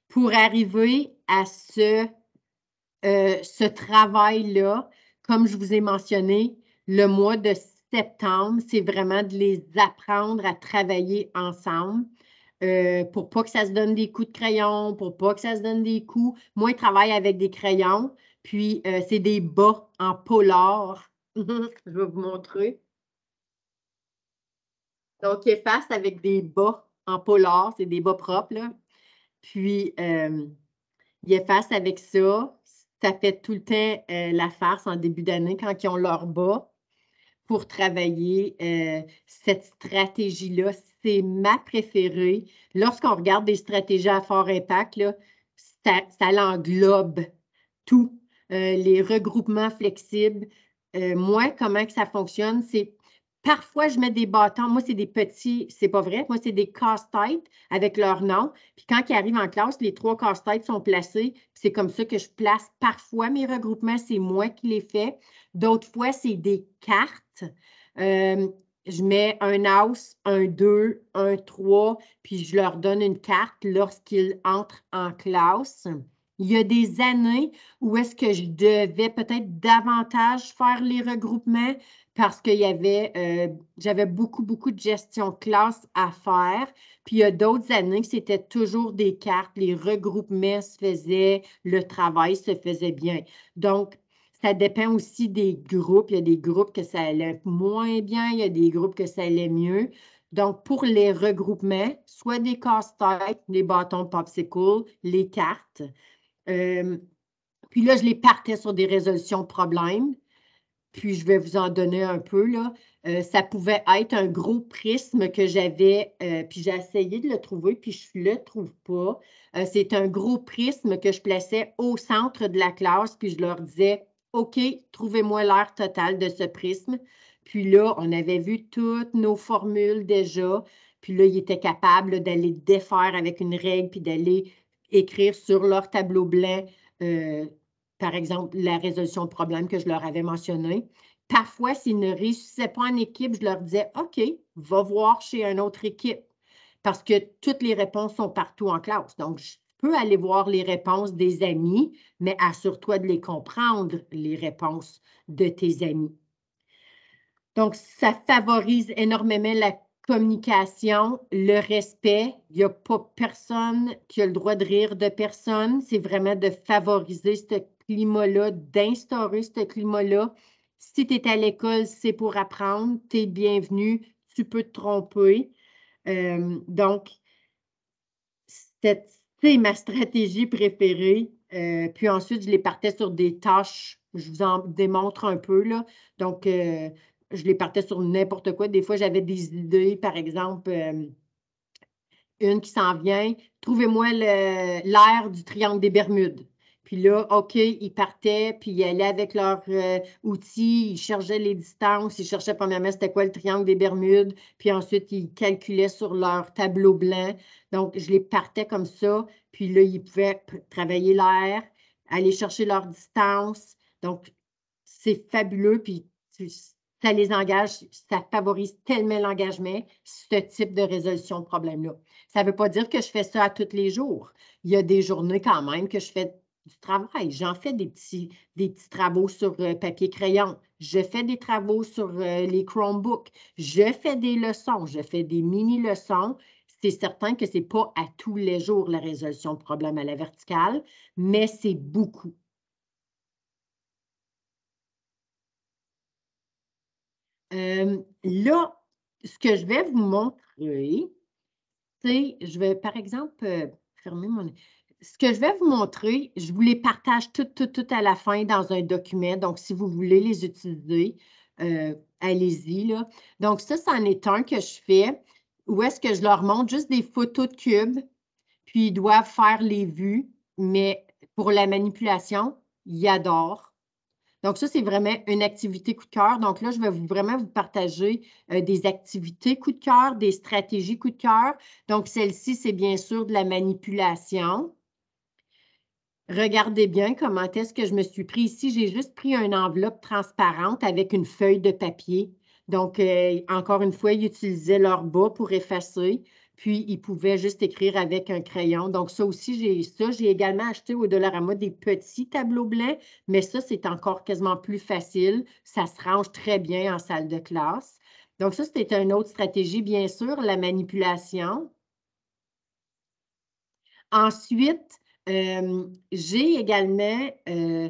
Pour arriver à ce, euh, ce travail-là, comme je vous ai mentionné, le mois de septembre, c'est vraiment de les apprendre à travailler ensemble. Euh, pour pas que ça se donne des coups de crayon, pour pas que ça se donne des coups. Moi, je travaille avec des crayons, puis euh, c'est des bas en polar. je vais vous montrer. Donc, face avec des bas en polar, c'est des bas propres. Puis, euh, il face avec ça. Ça fait tout le temps euh, la farce en début d'année quand ils ont leurs bas pour travailler euh, cette stratégie-là. C'est ma préférée. Lorsqu'on regarde des stratégies à fort impact, ça, l'englobe tout. Euh, les regroupements flexibles. Euh, moi, comment que ça fonctionne, c'est Parfois, je mets des bâtons. Moi, c'est des petits, c'est pas vrai. Moi, c'est des casse-têtes avec leur nom. Puis quand ils arrivent en classe, les trois casse-têtes sont placés. C'est comme ça que je place parfois mes regroupements. C'est moi qui les fais. D'autres fois, c'est des cartes. Euh, je mets un house, un 2, un 3, puis je leur donne une carte lorsqu'ils entrent en classe. Il y a des années où est-ce que je devais peut-être davantage faire les regroupements parce qu'il y avait, euh, j'avais beaucoup, beaucoup de gestion classe à faire. Puis il y a d'autres années c'était toujours des cartes, les regroupements se faisaient, le travail se faisait bien. Donc, ça dépend aussi des groupes. Il y a des groupes que ça allait moins bien, il y a des groupes que ça allait mieux. Donc, pour les regroupements, soit des casse-têtes, des bâtons popsicle, les cartes, euh, puis là, je les partais sur des résolutions problèmes. Puis je vais vous en donner un peu. Là. Euh, ça pouvait être un gros prisme que j'avais, euh, puis j'ai essayé de le trouver, puis je ne le trouve pas. C'est un gros prisme que je plaçais au centre de la classe, puis je leur disais OK, trouvez-moi l'air total de ce prisme. Puis là, on avait vu toutes nos formules déjà. Puis là, il était capable d'aller défaire avec une règle, puis d'aller écrire sur leur tableau blanc, euh, par exemple, la résolution de problème que je leur avais mentionné. Parfois, s'ils ne réussissaient pas en équipe, je leur disais, OK, va voir chez une autre équipe parce que toutes les réponses sont partout en classe. Donc, je peux aller voir les réponses des amis, mais assure-toi de les comprendre, les réponses de tes amis. Donc, ça favorise énormément la communication, le respect. Il n'y a pas personne qui a le droit de rire de personne. C'est vraiment de favoriser ce climat-là, d'instaurer ce climat-là. Si tu es à l'école, c'est pour apprendre. Tu es bienvenue, Tu peux te tromper. Euh, donc, c'est ma stratégie préférée. Euh, puis ensuite, je les partais sur des tâches. Je vous en démontre un peu. Là. Donc, euh, je les partais sur n'importe quoi. Des fois, j'avais des idées, par exemple, euh, une qui s'en vient, trouvez-moi l'air du triangle des Bermudes. Puis là, OK, ils partaient, puis ils allaient avec leurs euh, outils, ils cherchaient les distances, ils cherchaient premièrement c'était quoi le triangle des Bermudes, puis ensuite ils calculaient sur leur tableau blanc. Donc, je les partais comme ça, puis là, ils pouvaient travailler l'air, aller chercher leur distance. Donc, c'est fabuleux, puis ça les engage, ça favorise tellement l'engagement, ce type de résolution de problème-là. Ça ne veut pas dire que je fais ça à tous les jours. Il y a des journées quand même que je fais du travail. J'en fais des petits, des petits travaux sur euh, papier crayon. Je fais des travaux sur euh, les Chromebooks. Je fais des leçons. Je fais des mini-leçons. C'est certain que ce n'est pas à tous les jours la résolution de problème à la verticale, mais c'est beaucoup. Euh, là, ce que je vais vous montrer, c'est, je vais par exemple euh, fermer mon... Ce que je vais vous montrer, je vous les partage tout, tout, tout à la fin dans un document. Donc, si vous voulez les utiliser, euh, allez-y. Donc, ça, c'en est un que je fais. Où est-ce que je leur montre juste des photos de cubes, puis ils doivent faire les vues, mais pour la manipulation, ils adorent. Donc, ça, c'est vraiment une activité coup de cœur. Donc, là, je vais vraiment vous partager euh, des activités coup de cœur, des stratégies coup de cœur. Donc, celle-ci, c'est bien sûr de la manipulation. Regardez bien comment est-ce que je me suis pris ici. J'ai juste pris une enveloppe transparente avec une feuille de papier. Donc, euh, encore une fois, ils utilisaient leur bas pour effacer puis ils pouvaient juste écrire avec un crayon. Donc, ça aussi, j'ai ça. J'ai également acheté au Dollarama des petits tableaux blancs, mais ça, c'est encore quasiment plus facile. Ça se range très bien en salle de classe. Donc, ça, c'était une autre stratégie, bien sûr, la manipulation. Ensuite, euh, j'ai également euh,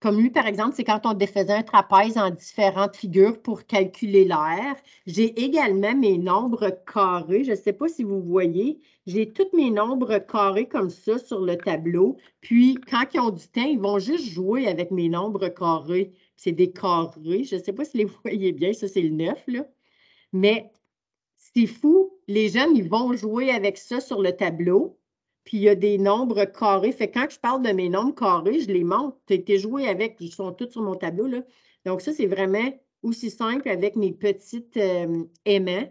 comme lui, par exemple, c'est quand on défaisait un trapèze en différentes figures pour calculer l'air. J'ai également mes nombres carrés. Je ne sais pas si vous voyez, j'ai tous mes nombres carrés comme ça sur le tableau. Puis, quand ils ont du temps, ils vont juste jouer avec mes nombres carrés. C'est des carrés. Je ne sais pas si les voyez bien. Ça, c'est le neuf. là. Mais c'est fou. Les jeunes, ils vont jouer avec ça sur le tableau. Puis il y a des nombres carrés. Fait que quand je parle de mes nombres carrés, je les montre, Tu été joué avec, ils sont tous sur mon tableau. Là. Donc, ça, c'est vraiment aussi simple avec mes petites euh, aimants.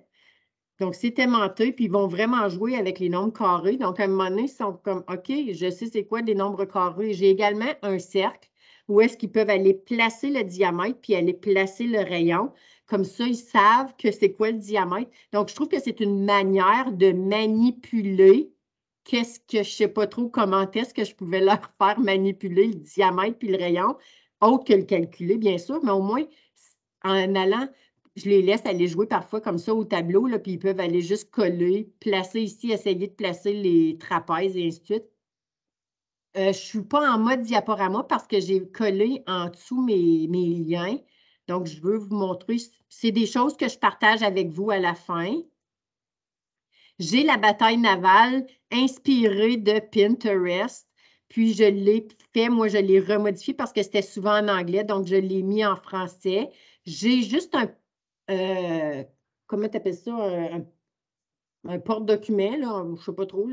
Donc, c'est aimanté, puis ils vont vraiment jouer avec les nombres carrés. Donc, à un moment donné, ils sont comme OK, je sais c'est quoi des nombres carrés. J'ai également un cercle où est-ce qu'ils peuvent aller placer le diamètre puis aller placer le rayon. Comme ça, ils savent que c'est quoi le diamètre. Donc, je trouve que c'est une manière de manipuler qu'est-ce que je sais pas trop comment est-ce que je pouvais leur faire manipuler le diamètre puis le rayon, autre que le calculer, bien sûr, mais au moins, en allant, je les laisse aller jouer parfois comme ça au tableau, là, puis ils peuvent aller juste coller, placer ici, essayer de placer les trapèzes et ainsi de suite. Euh, je ne suis pas en mode diaporama parce que j'ai collé en dessous mes liens. Donc, je veux vous montrer, c'est des choses que je partage avec vous à la fin. J'ai la bataille navale inspiré de Pinterest. Puis je l'ai fait, moi je l'ai remodifié parce que c'était souvent en anglais, donc je l'ai mis en français. J'ai juste un, euh, comment tu appelles ça, un, porte-document, je ne sais pas trop,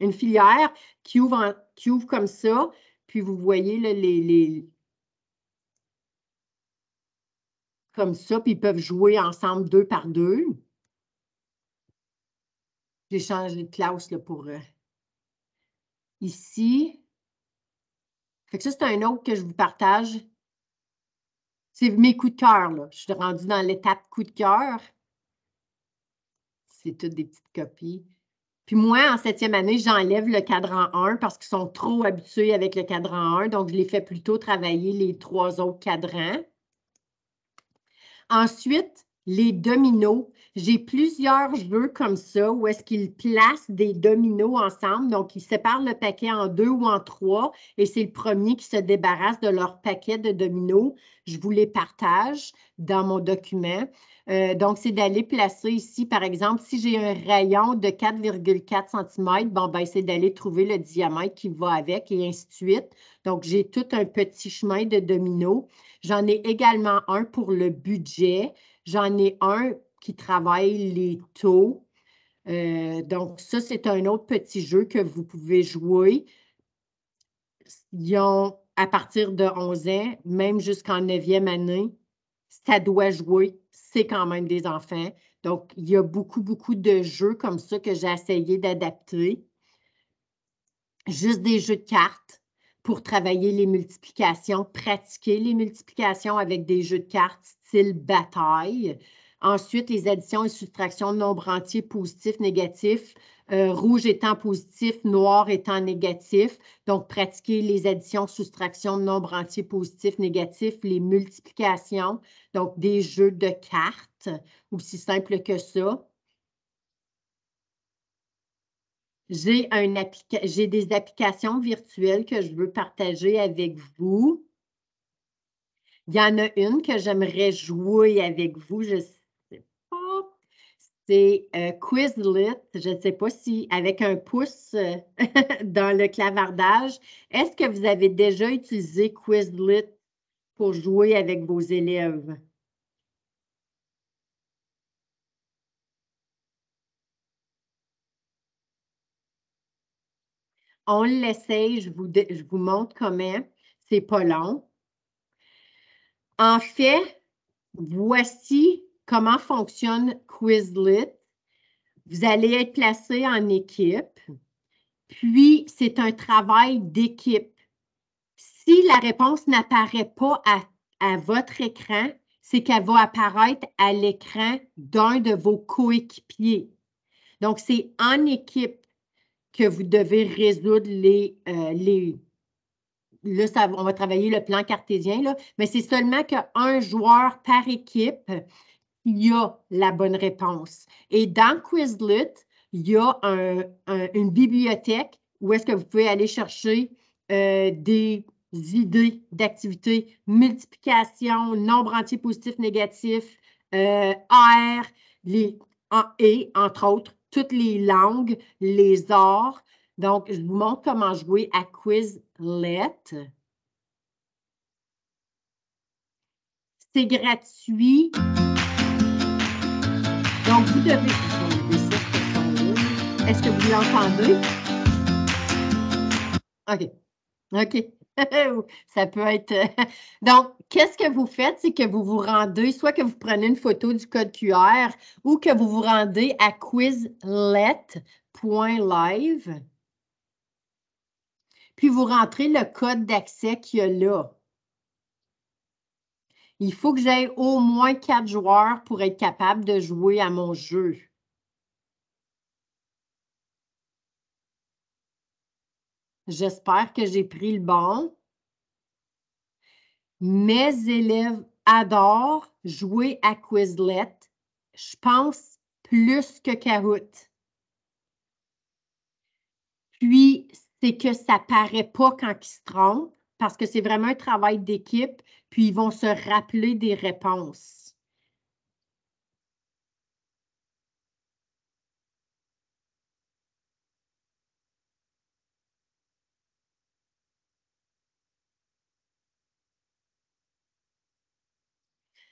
une filière qui ouvre, comme ça. Puis vous voyez les, comme ça, puis ils peuvent jouer ensemble deux par deux. J'ai changé de classe là, pour euh, ici. Fait que ça, c'est un autre que je vous partage. C'est mes coups de cœur. Je suis rendue dans l'étape coup de cœur. C'est toutes des petites copies. Puis moi, en septième année, j'enlève le cadran 1 parce qu'ils sont trop habitués avec le cadran 1, donc je les fais plutôt travailler les trois autres cadrans. Ensuite, les dominos. J'ai plusieurs jeux comme ça où est-ce qu'ils placent des dominos ensemble. Donc, ils séparent le paquet en deux ou en trois et c'est le premier qui se débarrasse de leur paquet de dominos. Je vous les partage dans mon document. Euh, donc, c'est d'aller placer ici, par exemple, si j'ai un rayon de 4,4 cm, bon, ben, c'est d'aller trouver le diamètre qui va avec et ainsi de suite. Donc, j'ai tout un petit chemin de dominos. J'en ai également un pour le budget. J'en ai un qui travaille les taux. Euh, donc, ça, c'est un autre petit jeu que vous pouvez jouer. à partir de 11 ans, même jusqu'en 9e année, ça doit jouer. C'est quand même des enfants. Donc, il y a beaucoup, beaucoup de jeux comme ça que j'ai essayé d'adapter. Juste des jeux de cartes, pour travailler les multiplications, pratiquer les multiplications avec des jeux de cartes style bataille. Ensuite, les additions et soustractions de nombres entiers positifs, négatifs, euh, rouge étant positif, noir étant négatif. Donc, pratiquer les additions, soustractions de nombres entiers positifs, négatifs, les multiplications, donc des jeux de cartes, aussi simple que ça. J'ai des applications virtuelles que je veux partager avec vous. Il y en a une que j'aimerais jouer avec vous, je ne sais pas. C'est euh, Quizlet. Je ne sais pas si avec un pouce euh, dans le clavardage. Est-ce que vous avez déjà utilisé Quizlet pour jouer avec vos élèves? On l'essaye, je vous, je vous montre comment. C'est pas long. En fait, voici comment fonctionne Quizlet. Vous allez être placé en équipe, puis c'est un travail d'équipe. Si la réponse n'apparaît pas à, à, votre écran, c'est qu'elle va apparaître à l'écran d'un de vos coéquipiers. Donc, c'est en équipe que vous devez résoudre les, euh, les là, ça, on va travailler le plan cartésien, là, mais c'est seulement qu'un joueur par équipe il y a la bonne réponse. Et dans Quizlet, il y a une bibliothèque où est-ce que vous pouvez aller chercher euh, des idées d'activités, multiplication, nombre entier positif, négatif, euh, R, les, et, entre autres, toutes les langues, les arts. Donc, je vous montre comment jouer à Quizlet. C'est gratuit. Donc, vous devez... Est-ce que vous l'entendez? OK. OK. ça peut être. Euh, donc, qu'est-ce que vous faites? C'est que vous vous rendez, soit que vous prenez une photo du code QR ou que vous vous rendez à quizlet.live. Puis vous rentrez le code d'accès qu'il y a là. Il faut que j'aie au moins quatre joueurs pour être capable de jouer à mon jeu. J'espère que j'ai pris le bon. Mes élèves adorent jouer à Quizlet. Je pense plus que Kahoot. Puis, c'est que ça paraît pas quand ils se trompent, parce que c'est vraiment un travail d'équipe, puis ils vont se rappeler des réponses.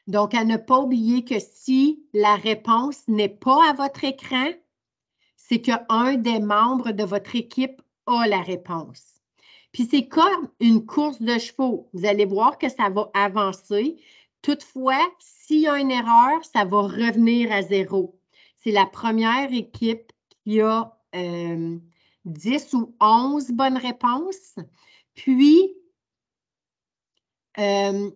Donc, à ne pas oublier que si la réponse n'est pas à votre écran, c'est qu'un des membres de votre équipe a la réponse. Puis c'est comme une course de chevaux. Vous allez voir que ça va avancer. Toutefois, s'il y a une erreur, ça va revenir à zéro. C'est la première équipe qui a 10 euh, ou 11 bonnes réponses. Puis, euh,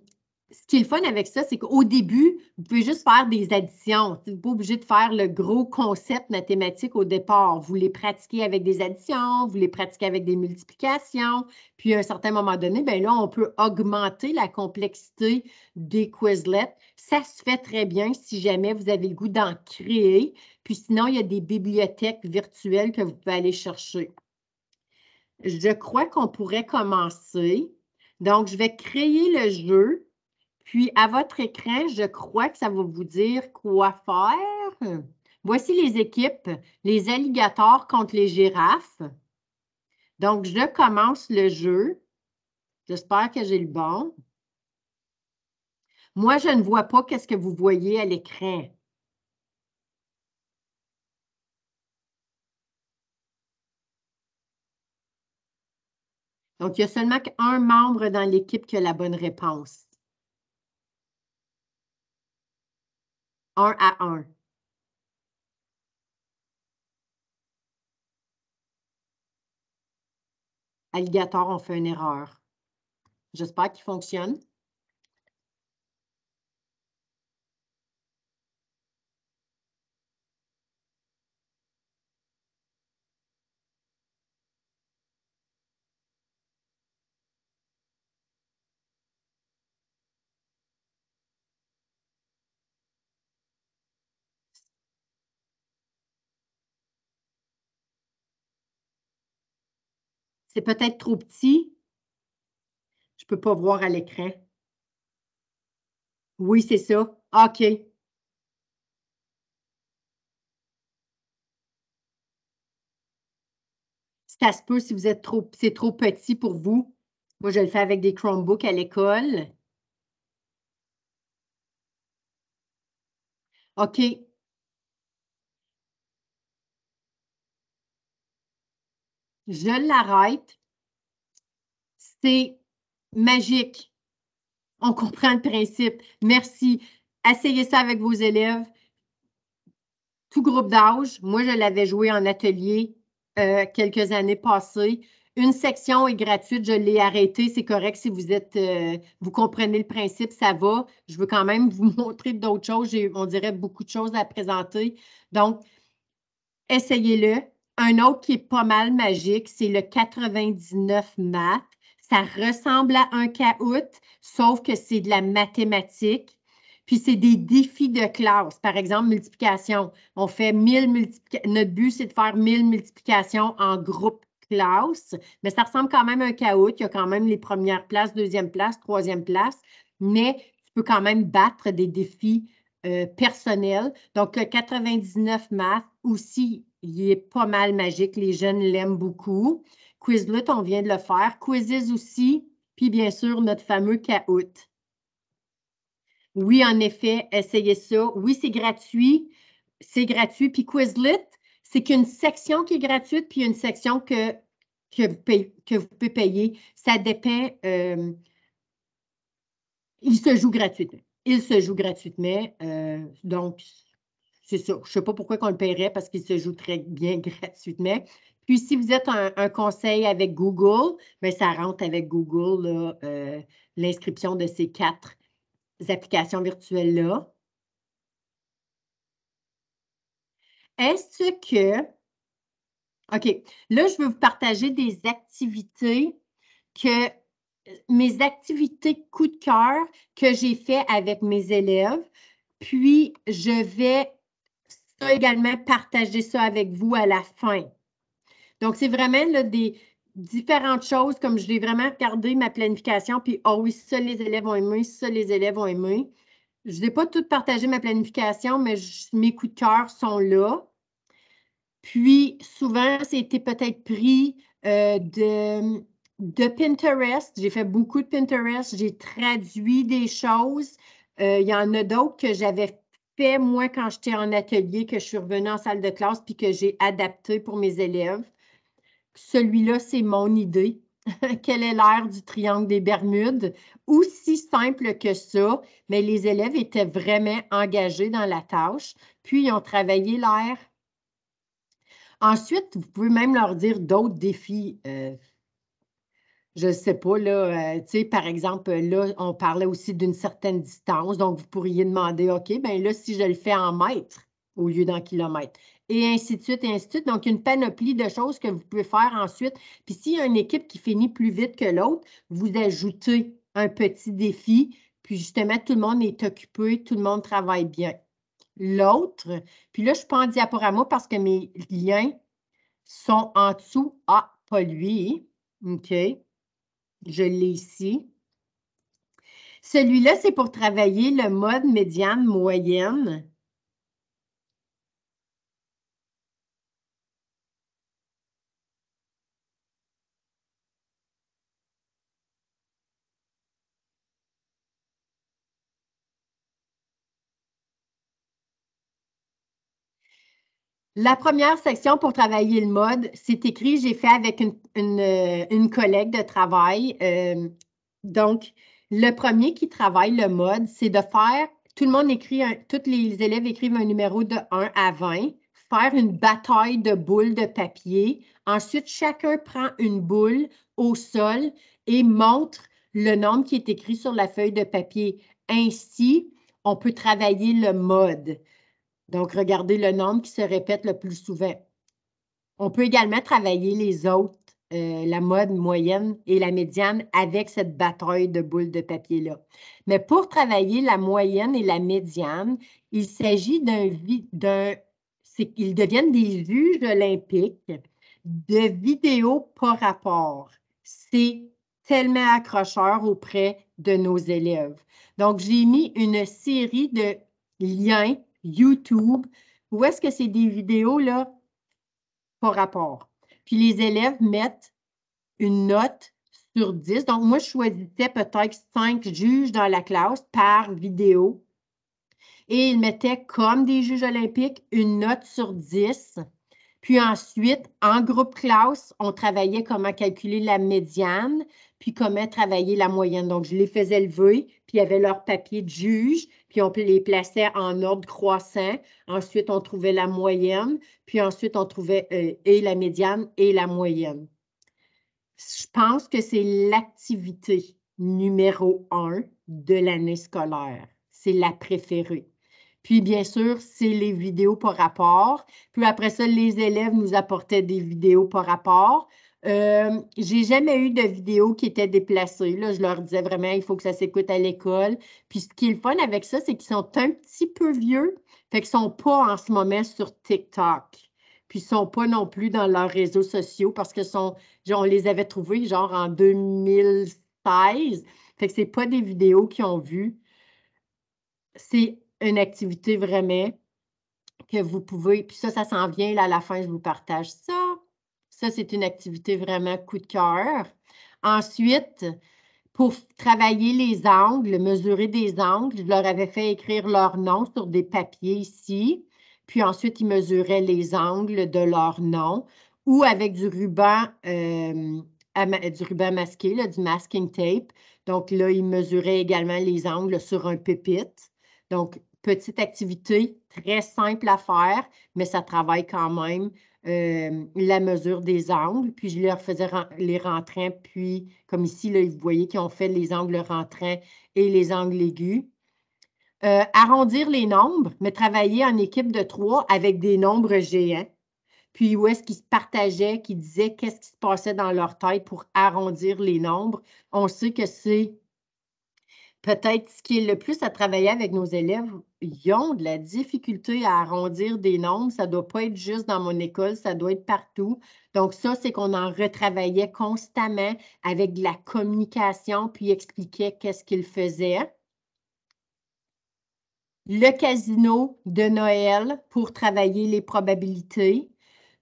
ce qui est le fun avec ça, c'est qu'au début, vous pouvez juste faire des additions. Vous n'êtes pas obligé de faire le gros concept mathématique au départ. Vous les pratiquez avec des additions, vous les pratiquez avec des multiplications. Puis, à un certain moment donné, bien là, on peut augmenter la complexité des Quizlet. Ça se fait très bien si jamais vous avez le goût d'en créer. Puis sinon, il y a des bibliothèques virtuelles que vous pouvez aller chercher. Je crois qu'on pourrait commencer. Donc, je vais créer le jeu puis à votre écran, je crois que ça va vous dire quoi faire. Voici les équipes, les alligators contre les girafes. Donc, je commence le jeu. J'espère que j'ai le bon. Moi, je ne vois pas qu'est-ce que vous voyez à l'écran. Donc, il y a seulement un membre dans l'équipe qui a la bonne réponse. un à un. Alligator, on fait une erreur. J'espère qu'il fonctionne. C'est peut-être trop petit. Je ne peux pas voir à l'écran. Oui, c'est ça. Ah, OK. Ça se peut si vous êtes trop, c'est trop petit pour vous. Moi, je le fais avec des Chromebooks à l'école. OK, je l'arrête. C'est magique. On comprend le principe. Merci. Essayez ça avec vos élèves. Tout groupe d'âge. Moi, je l'avais joué en atelier euh, quelques années passées. Une section est gratuite, je l'ai arrêtée, c'est correct si vous êtes, euh, vous comprenez le principe, ça va. Je veux quand même vous montrer d'autres choses. on dirait beaucoup de choses à présenter. Donc, essayez-le. Un autre qui est pas mal magique, c'est le 99 maths. Ça ressemble à un caout, sauf que c'est de la mathématique. Puis c'est des défis de classe. Par exemple, multiplication. On fait mille multiplications. Notre but, c'est de faire 1000 multiplications en groupe classe. Mais ça ressemble quand même à un caout. Il y a quand même les premières places, deuxième place, troisième place. Mais tu peux quand même battre des défis euh, personnels. Donc, le 99 maths aussi il est pas mal magique. Les jeunes l'aiment beaucoup. Quizlet, on vient de le faire. Quizzes aussi. Puis bien sûr, notre fameux Kahoot. Oui, en effet, essayez ça. Oui, c'est gratuit. C'est gratuit. Puis Quizlet, c'est qu'une section qui est gratuite, puis une section que, vous, que vous pouvez payer. Ça dépend. Euh, il se joue gratuitement. Il se joue gratuitement. Euh, donc, c'est ça. Je ne sais pas pourquoi on le paierait parce qu'il se joue très bien gratuitement. Puis si vous êtes un, conseil avec Google, bien, ça rentre avec Google euh, l'inscription de ces quatre applications virtuelles-là. Est-ce que... OK, là, je vais vous partager des activités que mes activités coup de cœur que j'ai fait avec mes élèves. Puis, je vais ça également partager ça avec vous à la fin. Donc, c'est vraiment là, des différentes choses, comme je l'ai vraiment regardé ma planification, puis oh oui, ça les élèves ont aimé, ça les élèves ont aimé. Je n'ai pas tout partagé ma planification, mais mes coups de cœur sont là. Puis souvent, c'était peut-être pris euh, de, Pinterest. J'ai fait beaucoup de Pinterest. J'ai traduit des choses. Euh, il y en a d'autres que j'avais fait, moi, quand j'étais en atelier, que je suis revenue en salle de classe puis que j'ai adapté pour mes élèves, celui-là, c'est mon idée. Quel est l'air du triangle des Bermudes? Aussi simple que ça, mais les élèves étaient vraiment engagés dans la tâche, puis ils ont travaillé l'air. Ensuite, vous pouvez même leur dire d'autres défis. Euh, je ne sais pas, là, euh, tu sais, par exemple, là, on parlait aussi d'une certaine distance, donc vous pourriez demander, OK, bien là, si je le fais en mètres au lieu d'en kilomètres, et ainsi de suite, ainsi de suite. Donc, une panoplie de choses que vous pouvez faire ensuite. Puis s'il y a une équipe qui finit plus vite que l'autre, vous ajoutez un petit défi, puis justement, tout le monde est occupé, tout le monde travaille bien. L'autre, puis là, je suis pas en diaporama parce que mes liens sont en dessous. à ah, pas lui. OK. Je l'ai ici. Celui-là, c'est pour travailler le mode médiane moyenne La première section pour travailler le mode, c'est écrit, j'ai fait avec une, euh, collègue de travail. Euh, donc, le premier qui travaille le mode, c'est de faire, tout le monde écrit, tous les élèves écrivent un numéro de 1 à 20, faire une bataille de boules de papier. Ensuite, chacun prend une boule au sol et montre le nombre qui est écrit sur la feuille de papier. Ainsi, on peut travailler le mode. Donc, regardez le nombre qui se répète le plus souvent. On peut également travailler les autres, euh, la mode moyenne et la médiane, avec cette bataille de boules de papier-là. Mais pour travailler la moyenne et la médiane, il s'agit d'un... Ils deviennent des juges olympiques de vidéos par rapport. C'est tellement accrocheur auprès de nos élèves. Donc, j'ai mis une série de liens YouTube, où est-ce que c'est des vidéos, là, par rapport. Puis les élèves mettent une note sur 10. Donc, moi, je choisissais peut-être cinq juges dans la classe par vidéo. Et ils mettaient, comme des juges olympiques, une note sur 10. Puis ensuite, en groupe classe, on travaillait comment calculer la médiane, puis comment travailler la moyenne. Donc, je les faisais lever, puis il y avait leur papier de juge, puis on les plaçait en ordre croissant. Ensuite, on trouvait la moyenne, puis ensuite, on trouvait euh, et la médiane et la moyenne. Je pense que c'est l'activité numéro un de l'année scolaire. C'est la préférée. Puis, bien sûr, c'est les vidéos par rapport. Puis après ça, les élèves nous apportaient des vidéos par rapport. Euh, j'ai jamais eu de vidéos qui étaient déplacées. Là. Je leur disais vraiment, il faut que ça s'écoute à l'école. Puis ce qui est le fun avec ça, c'est qu'ils sont un petit peu vieux, fait qu'ils sont pas en ce moment sur TikTok. Puis ils sont pas non plus dans leurs réseaux sociaux parce que sont, genre, les avait trouvés genre en 2016. Fait que c'est pas des vidéos qu'ils ont vues. C'est une activité vraiment que vous pouvez. Puis ça, ça s'en vient là, à la fin, je vous partage ça. Ça, c'est une activité vraiment coup de cœur. Ensuite, pour travailler les angles, mesurer des angles, je leur avais fait écrire leur nom sur des papiers ici. Puis ensuite, ils mesuraient les angles de leur nom ou avec du ruban, euh, du ruban masqué, du masking tape. Donc là, ils mesuraient également les angles sur un pépite. Donc, petite activité, très simple à faire, mais ça travaille quand même euh, la mesure des angles, puis je leur faisais les rentrants, puis comme ici, là, vous voyez qu'ils ont fait les angles rentrants et les angles aigus. Euh, arrondir les nombres, mais travailler en équipe de trois avec des nombres géants. Puis où est-ce qu'ils se partageaient, qu'ils disaient qu'est-ce qui se passait dans leur tête pour arrondir les nombres. On sait que c'est peut-être ce qui est le plus à travailler avec nos élèves, ils ont de la difficulté à arrondir des nombres. Ça ne doit pas être juste dans mon école, ça doit être partout. Donc, ça, c'est qu'on en retravaillait constamment avec de la communication, puis expliquait qu'est-ce qu'ils faisaient. Le casino de Noël pour travailler les probabilités.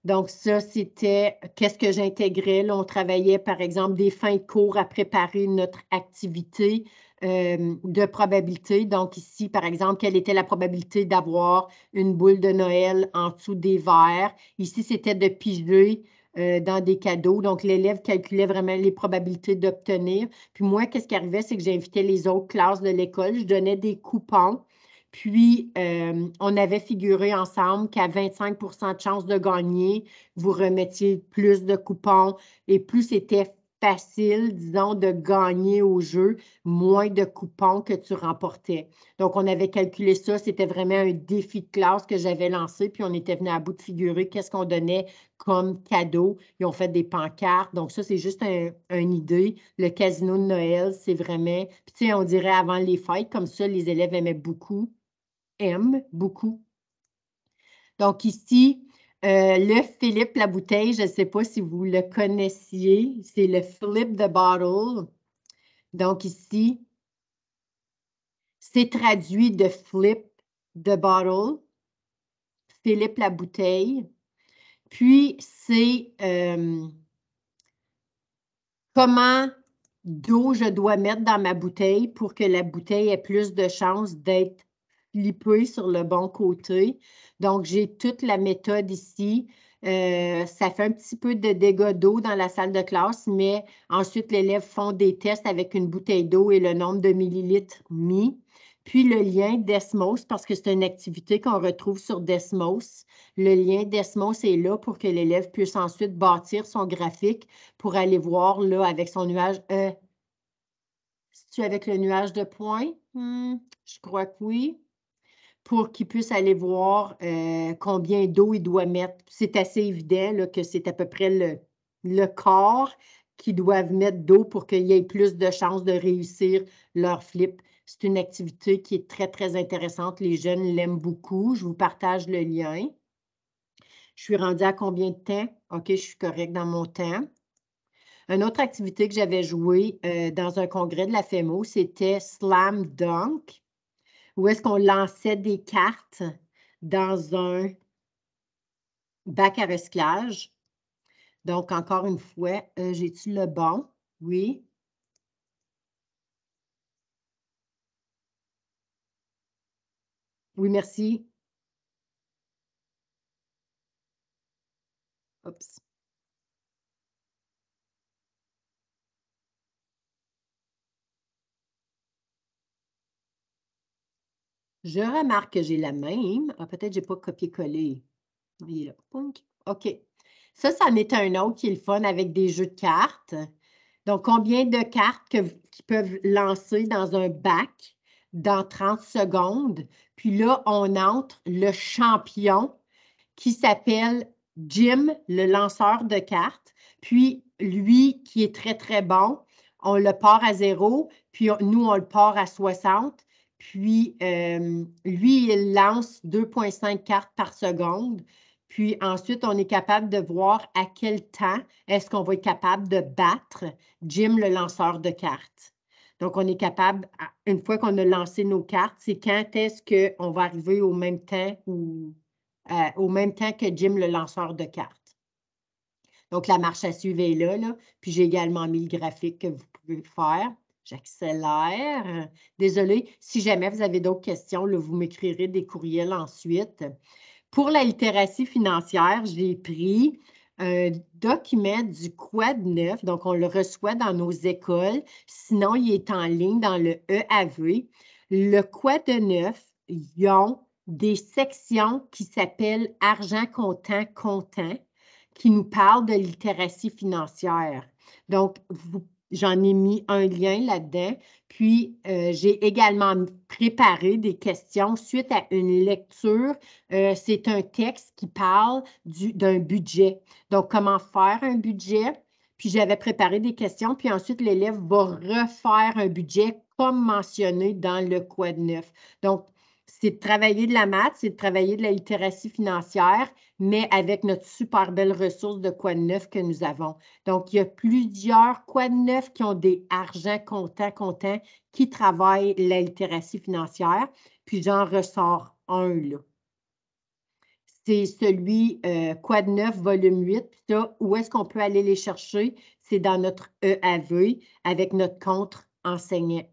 Donc, ça, c'était qu'est-ce que j'intégrais. on travaillait, par exemple, des fins de cours à préparer notre activité. Euh, de probabilité. Donc ici, par exemple, quelle était la probabilité d'avoir une boule de Noël en dessous des verres. Ici, c'était de piger euh, dans des cadeaux. Donc, l'élève calculait vraiment les probabilités d'obtenir. Puis moi, qu'est-ce qui arrivait, c'est que j'invitais les autres classes de l'école. Je donnais des coupons. Puis, euh, on avait figuré ensemble qu'à 25 de chance de gagner, vous remettiez plus de coupons et plus c'était facile, disons, de gagner au jeu moins de coupons que tu remportais. Donc, on avait calculé ça. C'était vraiment un défi de classe que j'avais lancé, puis on était venu à bout de figurer qu'est-ce qu'on donnait comme cadeau. Ils ont fait des pancartes. Donc, ça, c'est juste un, une idée. Le casino de Noël, c'est vraiment. Puis, tu sais, on dirait avant les fêtes, comme ça, les élèves aimaient beaucoup, aiment beaucoup. Donc, ici, euh, le Philippe la bouteille, je ne sais pas si vous le connaissiez, c'est le flip the Bottle. Donc ici, c'est traduit de Flip the Bottle, Philippe la bouteille. Puis c'est euh, comment d'eau je dois mettre dans ma bouteille pour que la bouteille ait plus de chances d'être clipper sur le bon côté. Donc, j'ai toute la méthode ici. Euh, ça fait un petit peu de dégâts d'eau dans la salle de classe, mais ensuite, l'élève font des tests avec une bouteille d'eau et le nombre de millilitres mis. Puis le lien Desmos, parce que c'est une activité qu'on retrouve sur Desmos. Le lien Desmos est là pour que l'élève puisse ensuite bâtir son graphique pour aller voir là avec son nuage. Euh, si tu avec le nuage de points, hmm, je crois que oui pour qu'ils puissent aller voir euh, combien d'eau il doit mettre. C'est assez évident que c'est à peu près le, corps qui doivent mettre d'eau pour qu'il y ait plus de chances de réussir leur flip. C'est une activité qui est très, très intéressante. Les jeunes l'aiment beaucoup. Je vous partage le lien. Je suis rendue à combien de temps? OK, je suis correcte dans mon temps. Une autre activité que j'avais jouée euh, dans un congrès de la FEMO, c'était Slam Dunk où est-ce qu'on lançait des cartes dans un bac à recyclage. Donc, encore une fois, euh, j'ai-tu le bon? Oui. Oui, merci. Oups. Je remarque que j'ai la même. Ah, peut-être que je n'ai pas copié-collé. OK. Ça, c'en est un autre qui est le fun avec des jeux de cartes. Donc, combien de cartes qui peuvent lancer dans un bac dans 30 secondes? Puis là, on entre le champion qui s'appelle Jim, le lanceur de cartes. Puis lui, qui est très, très bon, on le part à zéro. Puis nous, on le part à 60. Puis, euh, lui, il lance 2,5 cartes par seconde. Puis ensuite, on est capable de voir à quel temps est-ce qu'on va être capable de battre Jim, le lanceur de cartes. Donc, on est capable, une fois qu'on a lancé nos cartes, c'est quand est-ce qu'on va arriver au même temps euh, au même temps que Jim, le lanceur de cartes. Donc, la marche à suivre est là. Puis j'ai également mis le graphique que vous pouvez faire. J'accélère. Désolée, si jamais vous avez d'autres questions, vous m'écrirez des courriels ensuite. Pour la littératie financière, j'ai pris un document du de neuf. donc on le reçoit dans nos écoles. Sinon, il est en ligne dans le EAV. Le de 9, ils ont des sections qui s'appellent Argent comptant comptant qui nous parlent de littératie financière. Donc, vous j'en ai mis un lien là-dedans. Puis, euh, j'ai également préparé des questions suite à une lecture. Euh, c'est un texte qui parle d'un budget. Donc, comment faire un budget? Puis, j'avais préparé des questions. Puis ensuite, l'élève va refaire un budget comme mentionné dans le Quad neuf. Donc, c'est de travailler de la maths, c'est de travailler de la littératie financière mais avec notre super belle ressource de quoi de que nous avons. Donc, il y a plusieurs quoi de qui ont des argent comptant, comptant, qui travaillent la littératie financière, puis j'en ressors un là. C'est celui euh, quoi de neuf, volume 8. Puis là, où est-ce qu'on peut aller les chercher? C'est dans notre EAV avec notre compte enseignant.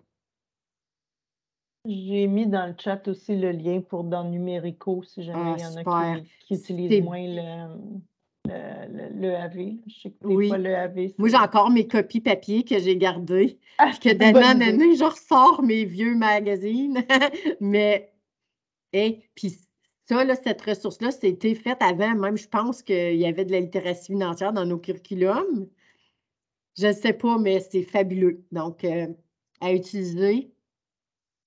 J'ai mis dans le chat aussi le lien pour dans Numérico, si jamais ah, il y en a qui, utilisent moins le, oui. Moi, j'ai encore mes copies papier que j'ai gardées. Ah, que d'année en année, je ressors mes vieux magazines. Mais, et puis ça, là, cette ressource-là, c'était faite avant. Même, je pense qu'il y avait de la littératie financière dans nos curriculums. Je ne sais pas, mais c'est fabuleux. Donc, euh, à utiliser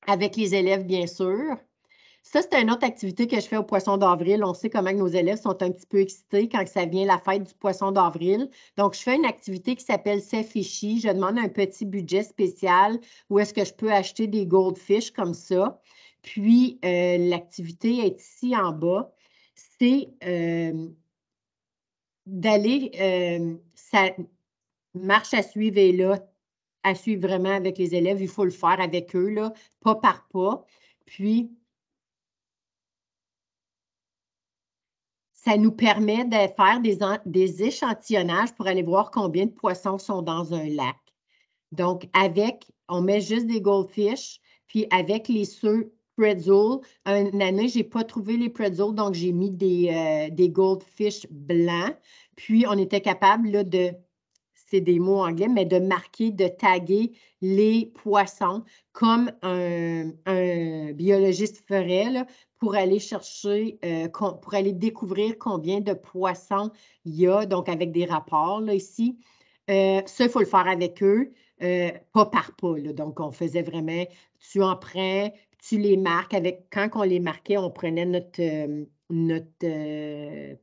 avec les élèves, bien sûr. Ça, c'est une autre activité que je fais au poisson d'avril. On sait comment nos élèves sont un petit peu excités quand ça vient la fête du poisson d'avril. Donc, je fais une activité qui s'appelle fichi Je demande un petit budget spécial où est-ce que je peux acheter des goldfish comme ça. Puis, euh, l'activité est ici en bas. C'est euh, d'aller, euh, Ça marche à suivre et là, à suivre vraiment avec les élèves. Il faut le faire avec eux, là, pas par pas. Puis, ça nous permet de faire des, échantillonnages pour aller voir combien de poissons sont dans un lac. Donc, avec, on met juste des goldfish, puis avec les ceux pretzel, une année, je n'ai pas trouvé les pretzels, donc j'ai mis des, euh, des goldfish blancs. Puis, on était capable de c'est des mots anglais, mais de marquer, de taguer les poissons comme un, biologiste ferait pour aller chercher, euh, pour aller découvrir combien de poissons il y a, donc avec des rapports ici. Euh, ça, il faut le faire avec eux, euh, pas par pas. Donc, on faisait vraiment, tu en prends, tu les marques. Avec, quand on les marquait, on prenait notre notre euh,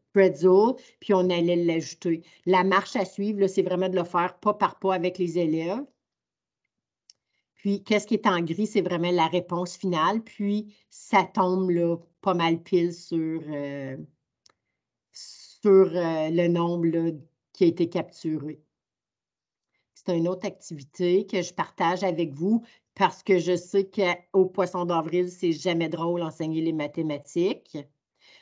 puis on allait l'ajouter. La marche à suivre, c'est vraiment de le faire pas par pas avec les élèves. Puis, qu'est-ce qui est en gris, c'est vraiment la réponse finale. Puis, ça tombe pas mal pile sur, euh, euh, le nombre qui a été capturé. C'est une autre activité que je partage avec vous parce que je sais qu'au Poisson d'avril, c'est jamais drôle enseigner les mathématiques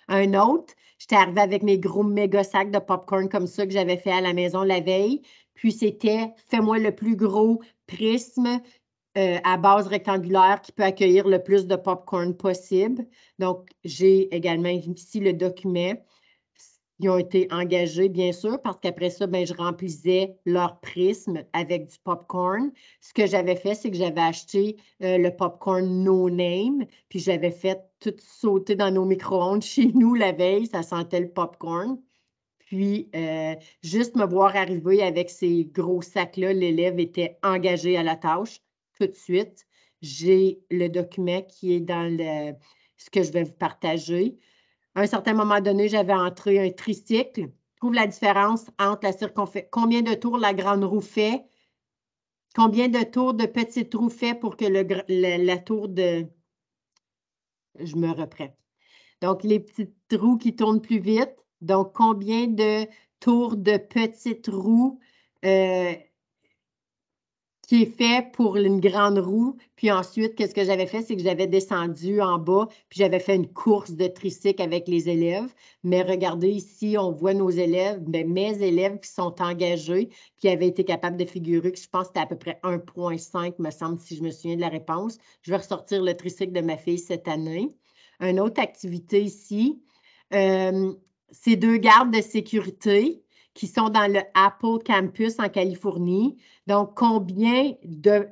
un autre. J'étais arrivée avec mes gros méga sacs de popcorn comme ça que j'avais fait à la maison la veille. Puis c'était fais-moi le plus gros prisme euh, à base rectangulaire qui peut accueillir le plus de popcorn possible. Donc, j'ai également ici le document ont été engagés, bien sûr, parce qu'après ça, ben, je remplissais leur prisme avec du popcorn. Ce que j'avais fait, c'est que j'avais acheté euh, le popcorn No Name, puis j'avais fait tout sauter dans nos micro-ondes chez nous la veille, ça sentait le popcorn. Puis, euh, juste me voir arriver avec ces gros sacs-là, l'élève était engagé à la tâche tout de suite. J'ai le document qui est dans le, ce que je vais vous partager. À un certain moment donné, j'avais entré un tricycle. Trouve la différence entre la circonférence, combien de tours la grande roue fait, combien de tours de petites roues fait pour que la tour de... Je me reprends. Donc, les petites roues qui tournent plus vite. Donc, combien de tours de petites roues euh, qui est fait pour une grande roue. Puis ensuite, qu'est-ce que j'avais fait, c'est que j'avais descendu en bas, puis j'avais fait une course de tricycle avec les élèves. Mais regardez ici, on voit nos élèves, ben, mes élèves qui sont engagés, qui avaient été capables de figurer que je pense que c'était à peu près 1,5, me semble, si je me souviens de la réponse. Je vais ressortir le tricycle de ma fille cette année. Une autre activité ici, euh, c'est deux gardes de sécurité qui sont dans le Apple Campus en Californie. Donc, combien de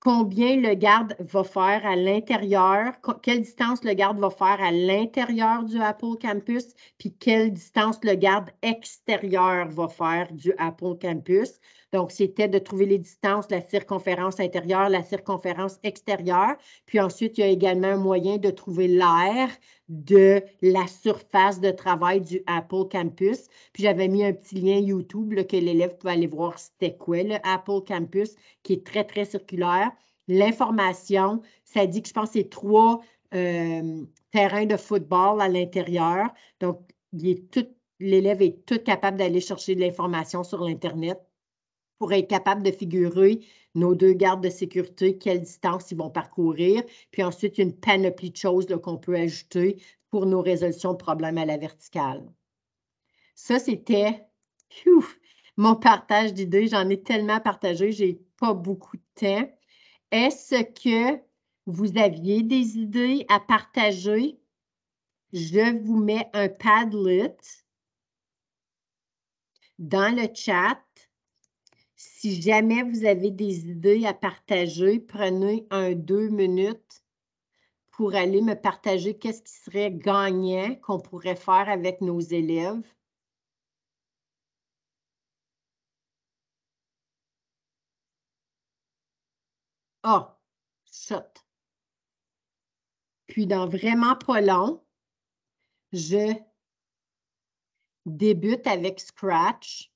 combien le garde va faire à l'intérieur, quelle distance le garde va faire à l'intérieur du Apple Campus, puis quelle distance le garde extérieur va faire du Apple Campus. Donc, c'était de trouver les distances, la circonférence intérieure, la circonférence extérieure. Puis ensuite, il y a également un moyen de trouver l'air de la surface de travail du Apple Campus. Puis j'avais mis un petit lien YouTube que l'élève pouvait aller voir c'était quoi le Apple Campus, qui est très, très circulaire. L'information, ça dit que je pense que c'est trois euh, terrains de football à l'intérieur. Donc, l'élève est tout capable d'aller chercher de l'information sur l'Internet pour être capable de figurer nos deux gardes de sécurité, quelle distance ils vont parcourir, puis ensuite une panoplie de choses qu'on peut ajouter pour nos résolutions de problèmes à la verticale. Ça, c'était mon partage d'idées. J'en ai tellement partagé, je n'ai pas beaucoup de temps. Est-ce que vous aviez des idées à partager? Je vous mets un Padlet dans le chat si jamais vous avez des idées à partager, prenez un deux minutes pour aller me partager qu'est-ce qui serait gagnant qu'on pourrait faire avec nos élèves. Ah, shot. Puis dans vraiment pas long, je débute avec Scratch.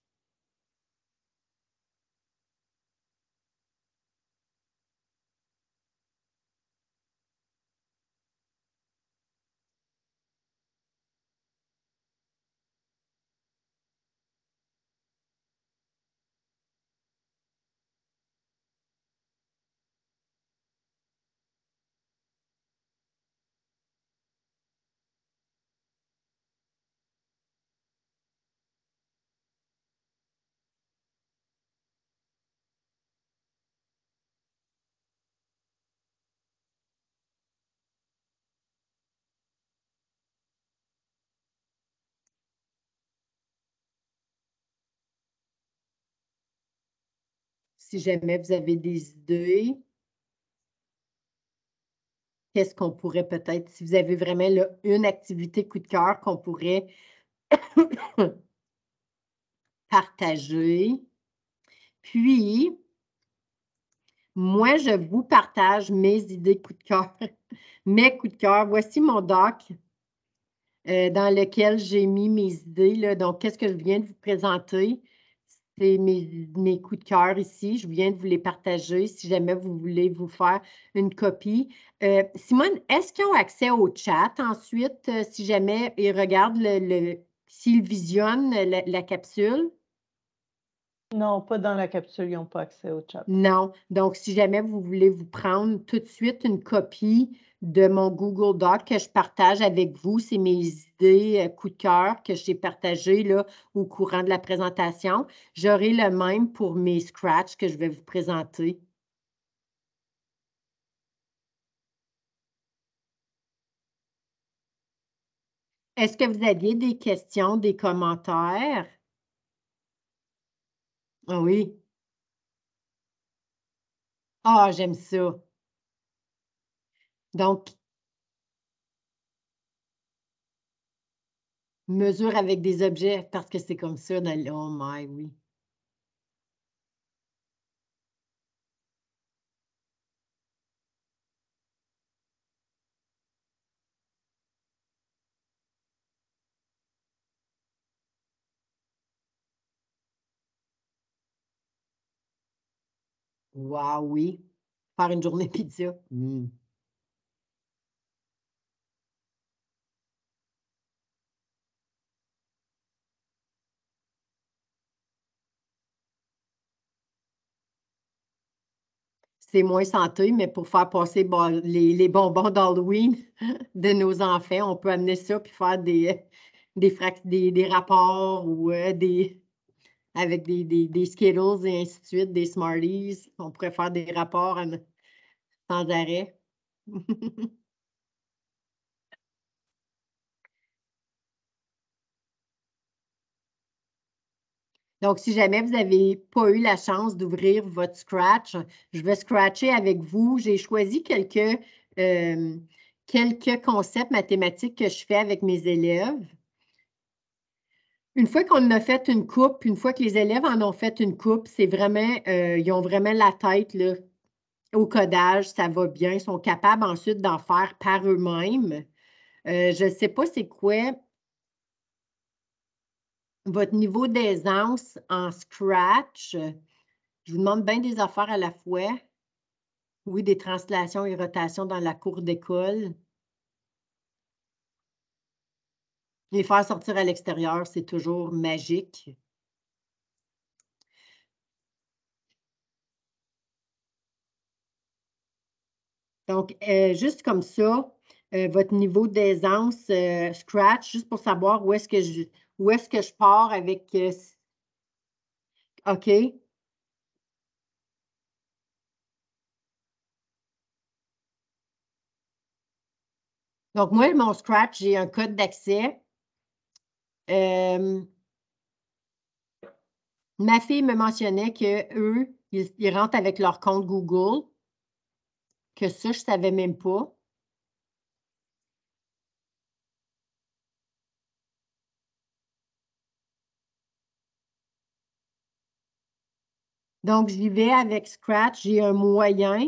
si jamais vous avez des idées. Qu'est-ce qu'on pourrait peut-être, si vous avez vraiment une activité coup de cœur qu'on pourrait partager. Puis, moi, je vous partage mes idées coup de cœur, mes coups de cœur. Voici mon doc euh, dans lequel j'ai mis mes idées. Donc, qu'est-ce que je viens de vous présenter? mes, coups de cœur ici. Je viens de vous les partager si jamais vous voulez vous faire une copie. Euh, Simone, est-ce qu'ils ont accès au chat ensuite euh, si jamais ils regardent le, s'ils visionnent la capsule? Non, pas dans la capsule, ils n'ont pas accès au chat. Non. Donc, si jamais vous voulez vous prendre tout de suite une copie de mon Google Doc que je partage avec vous, c'est mes idées euh, coup de cœur que j'ai partagées là, au courant de la présentation. J'aurai le même pour mes scratchs que je vais vous présenter. Est-ce que vous aviez des questions, des commentaires? Ah oui. Ah, j'aime ça. Donc, mesure avec des objets parce que c'est comme ça. Dans, oh my, oui. Waouh, oui. Faire une journée pizza. Hmm. c'est moins santé, mais pour faire passer les, bonbons d'Halloween de nos enfants, on peut amener ça puis faire des, des, rapports ou euh, des, avec des, des, Skittles et ainsi de suite, des Smarties. On pourrait faire des rapports sans arrêt. Donc, si jamais vous n'avez pas eu la chance d'ouvrir votre Scratch, je vais scratcher avec vous. J'ai choisi quelques euh, concepts mathématiques que je fais avec mes élèves. Une fois qu'on a fait une coupe, une fois que les élèves en ont fait une coupe, c'est vraiment, euh, ils ont vraiment la tête là, au codage, ça va bien. Ils sont capables ensuite d'en faire par eux-mêmes. Euh, je ne sais pas c'est quoi votre niveau d'aisance en Scratch. Je vous demande bien des affaires à la fois. Oui, des translations et rotations dans la cour d'école. Les faire sortir à l'extérieur, c'est toujours magique. Donc, euh, juste comme ça, euh, votre niveau d'aisance euh, Scratch, juste pour savoir où est-ce que je où est-ce que je pars avec OK. Donc, moi, mon Scratch, j'ai un code d'accès. Euh, ma fille me mentionnait que eux, ils, rentrent avec leur compte Google, que ça, je ne savais même pas. Donc, j'y vais avec Scratch, j'ai un moyen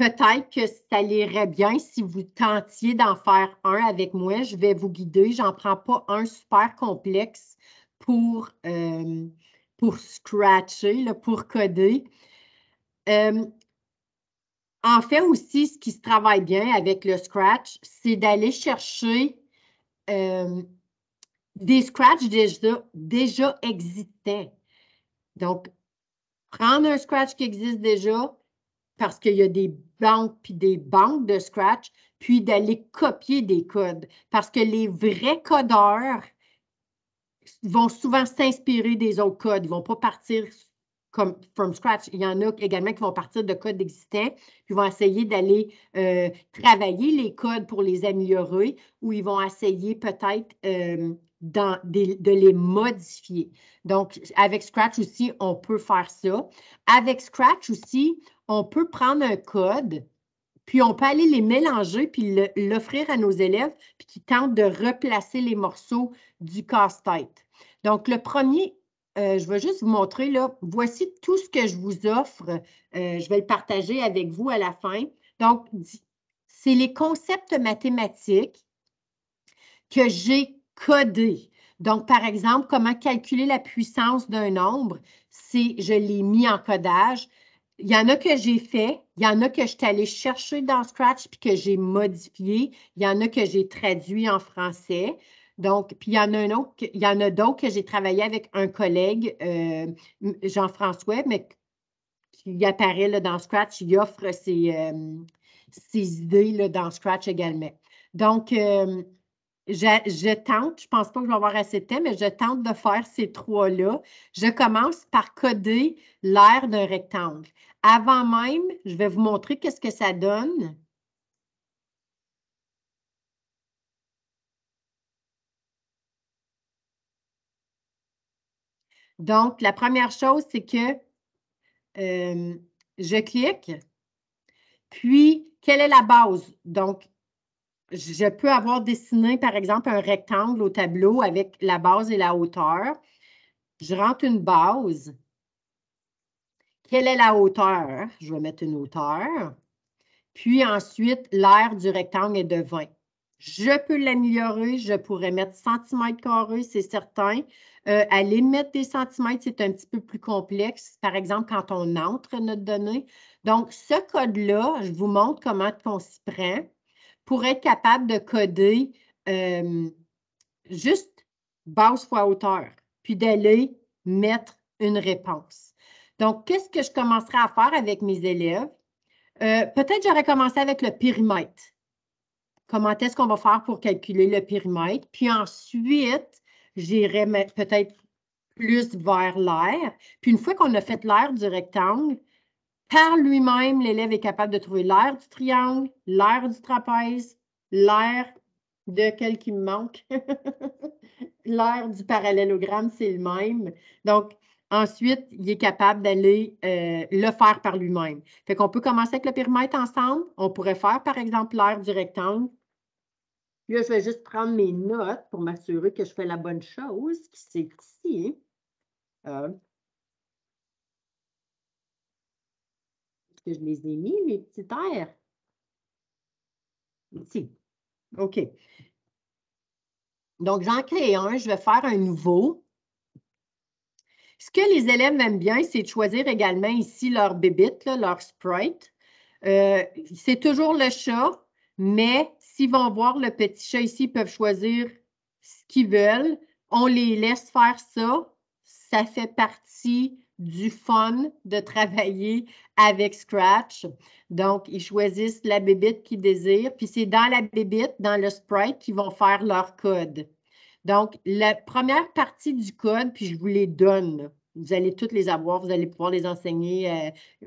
peut-être que ça irait bien si vous tentiez d'en faire un avec moi. Je vais vous guider. J'en prends pas un super complexe pour, euh, pour scratcher, pour coder. Euh, en fait aussi, ce qui se travaille bien avec le scratch, c'est d'aller chercher euh, des scratchs déjà, déjà existants. Donc, prendre un scratch qui existe déjà, parce qu'il y a des banques puis des banques de Scratch, puis d'aller copier des codes. Parce que les vrais codeurs vont souvent s'inspirer des autres codes. Ils ne vont pas partir comme from scratch. Il y en a également qui vont partir de codes existants, puis vont essayer d'aller euh, travailler les codes pour les améliorer, ou ils vont essayer peut-être euh, de les modifier. Donc, avec Scratch aussi, on peut faire ça. Avec Scratch aussi, on peut prendre un code, puis on peut aller les mélanger, puis l'offrir à nos élèves, puis qui tentent de replacer les morceaux du casse-tête. Donc, le premier, euh, je vais juste vous montrer, là, voici tout ce que je vous offre. Euh, je vais le partager avec vous à la fin. Donc, c'est les concepts mathématiques que j'ai codés. Donc, par exemple, comment calculer la puissance d'un nombre, c'est je l'ai mis en codage. Il y en a que j'ai fait, il y en a que je suis allée chercher dans Scratch puis que j'ai modifié, il y en a que j'ai traduit en français. Donc, puis il y en a un autre, il y en a d'autres que j'ai travaillé avec un collègue, euh, Jean-François, mais qui apparaît là, dans Scratch, il offre ses, euh, idées là, dans Scratch également. Donc, euh, je, je, tente, je ne pense pas que je vais avoir assez de temps, mais je tente de faire ces trois-là. Je commence par coder l'air d'un rectangle. Avant même, je vais vous montrer qu'est-ce que ça donne. Donc, la première chose, c'est que euh, je clique, puis quelle est la base? Donc, je peux avoir dessiné, par exemple, un rectangle au tableau avec la base et la hauteur. Je rentre une base. Quelle est la hauteur? Hein? Je vais mettre une hauteur. Puis ensuite, l'aire du rectangle est de 20. Je peux l'améliorer, je pourrais mettre centimètres carrés, c'est certain. Euh, aller mettre des centimètres, c'est un petit peu plus complexe, par exemple, quand on entre notre donnée. Donc, ce code-là, je vous montre comment on s'y prend pour être capable de coder euh, juste base fois hauteur, puis d'aller mettre une réponse. Donc, qu'est-ce que je commencerai à faire avec mes élèves? Euh, peut-être j'aurais commencé avec le périmètre. Comment est-ce qu'on va faire pour calculer le périmètre? Puis ensuite, j'irai peut-être plus vers l'air. Puis une fois qu'on a fait l'air du rectangle, par lui-même, l'élève est capable de trouver l'air du triangle, l'air du trapèze, l'air de quel qui me manque. l'air du parallélogramme, c'est le même. Donc, Ensuite, il est capable d'aller euh, le faire par lui-même. Fait qu'on peut commencer avec le périmètre ensemble. On pourrait faire, par exemple, l'air du rectangle. Là, je vais juste prendre mes notes pour m'assurer que je fais la bonne chose, qui c'est ici. Est-ce que je les ai mis, mes petits airs? Ici. OK. Donc, j'en crée un. Je vais faire un nouveau. Ce que les élèves aiment bien, c'est de choisir également ici leur bébite, leur sprite. Euh, c'est toujours le chat, mais s'ils vont voir le petit chat ici, ils peuvent choisir ce qu'ils veulent. On les laisse faire ça. Ça fait partie du fun de travailler avec Scratch. Donc, ils choisissent la bébite qu'ils désirent, puis c'est dans la bébite, dans le sprite, qu'ils vont faire leur code. Donc, la première partie du code, puis je vous les donne. Vous allez toutes les avoir, vous allez pouvoir les enseigner euh,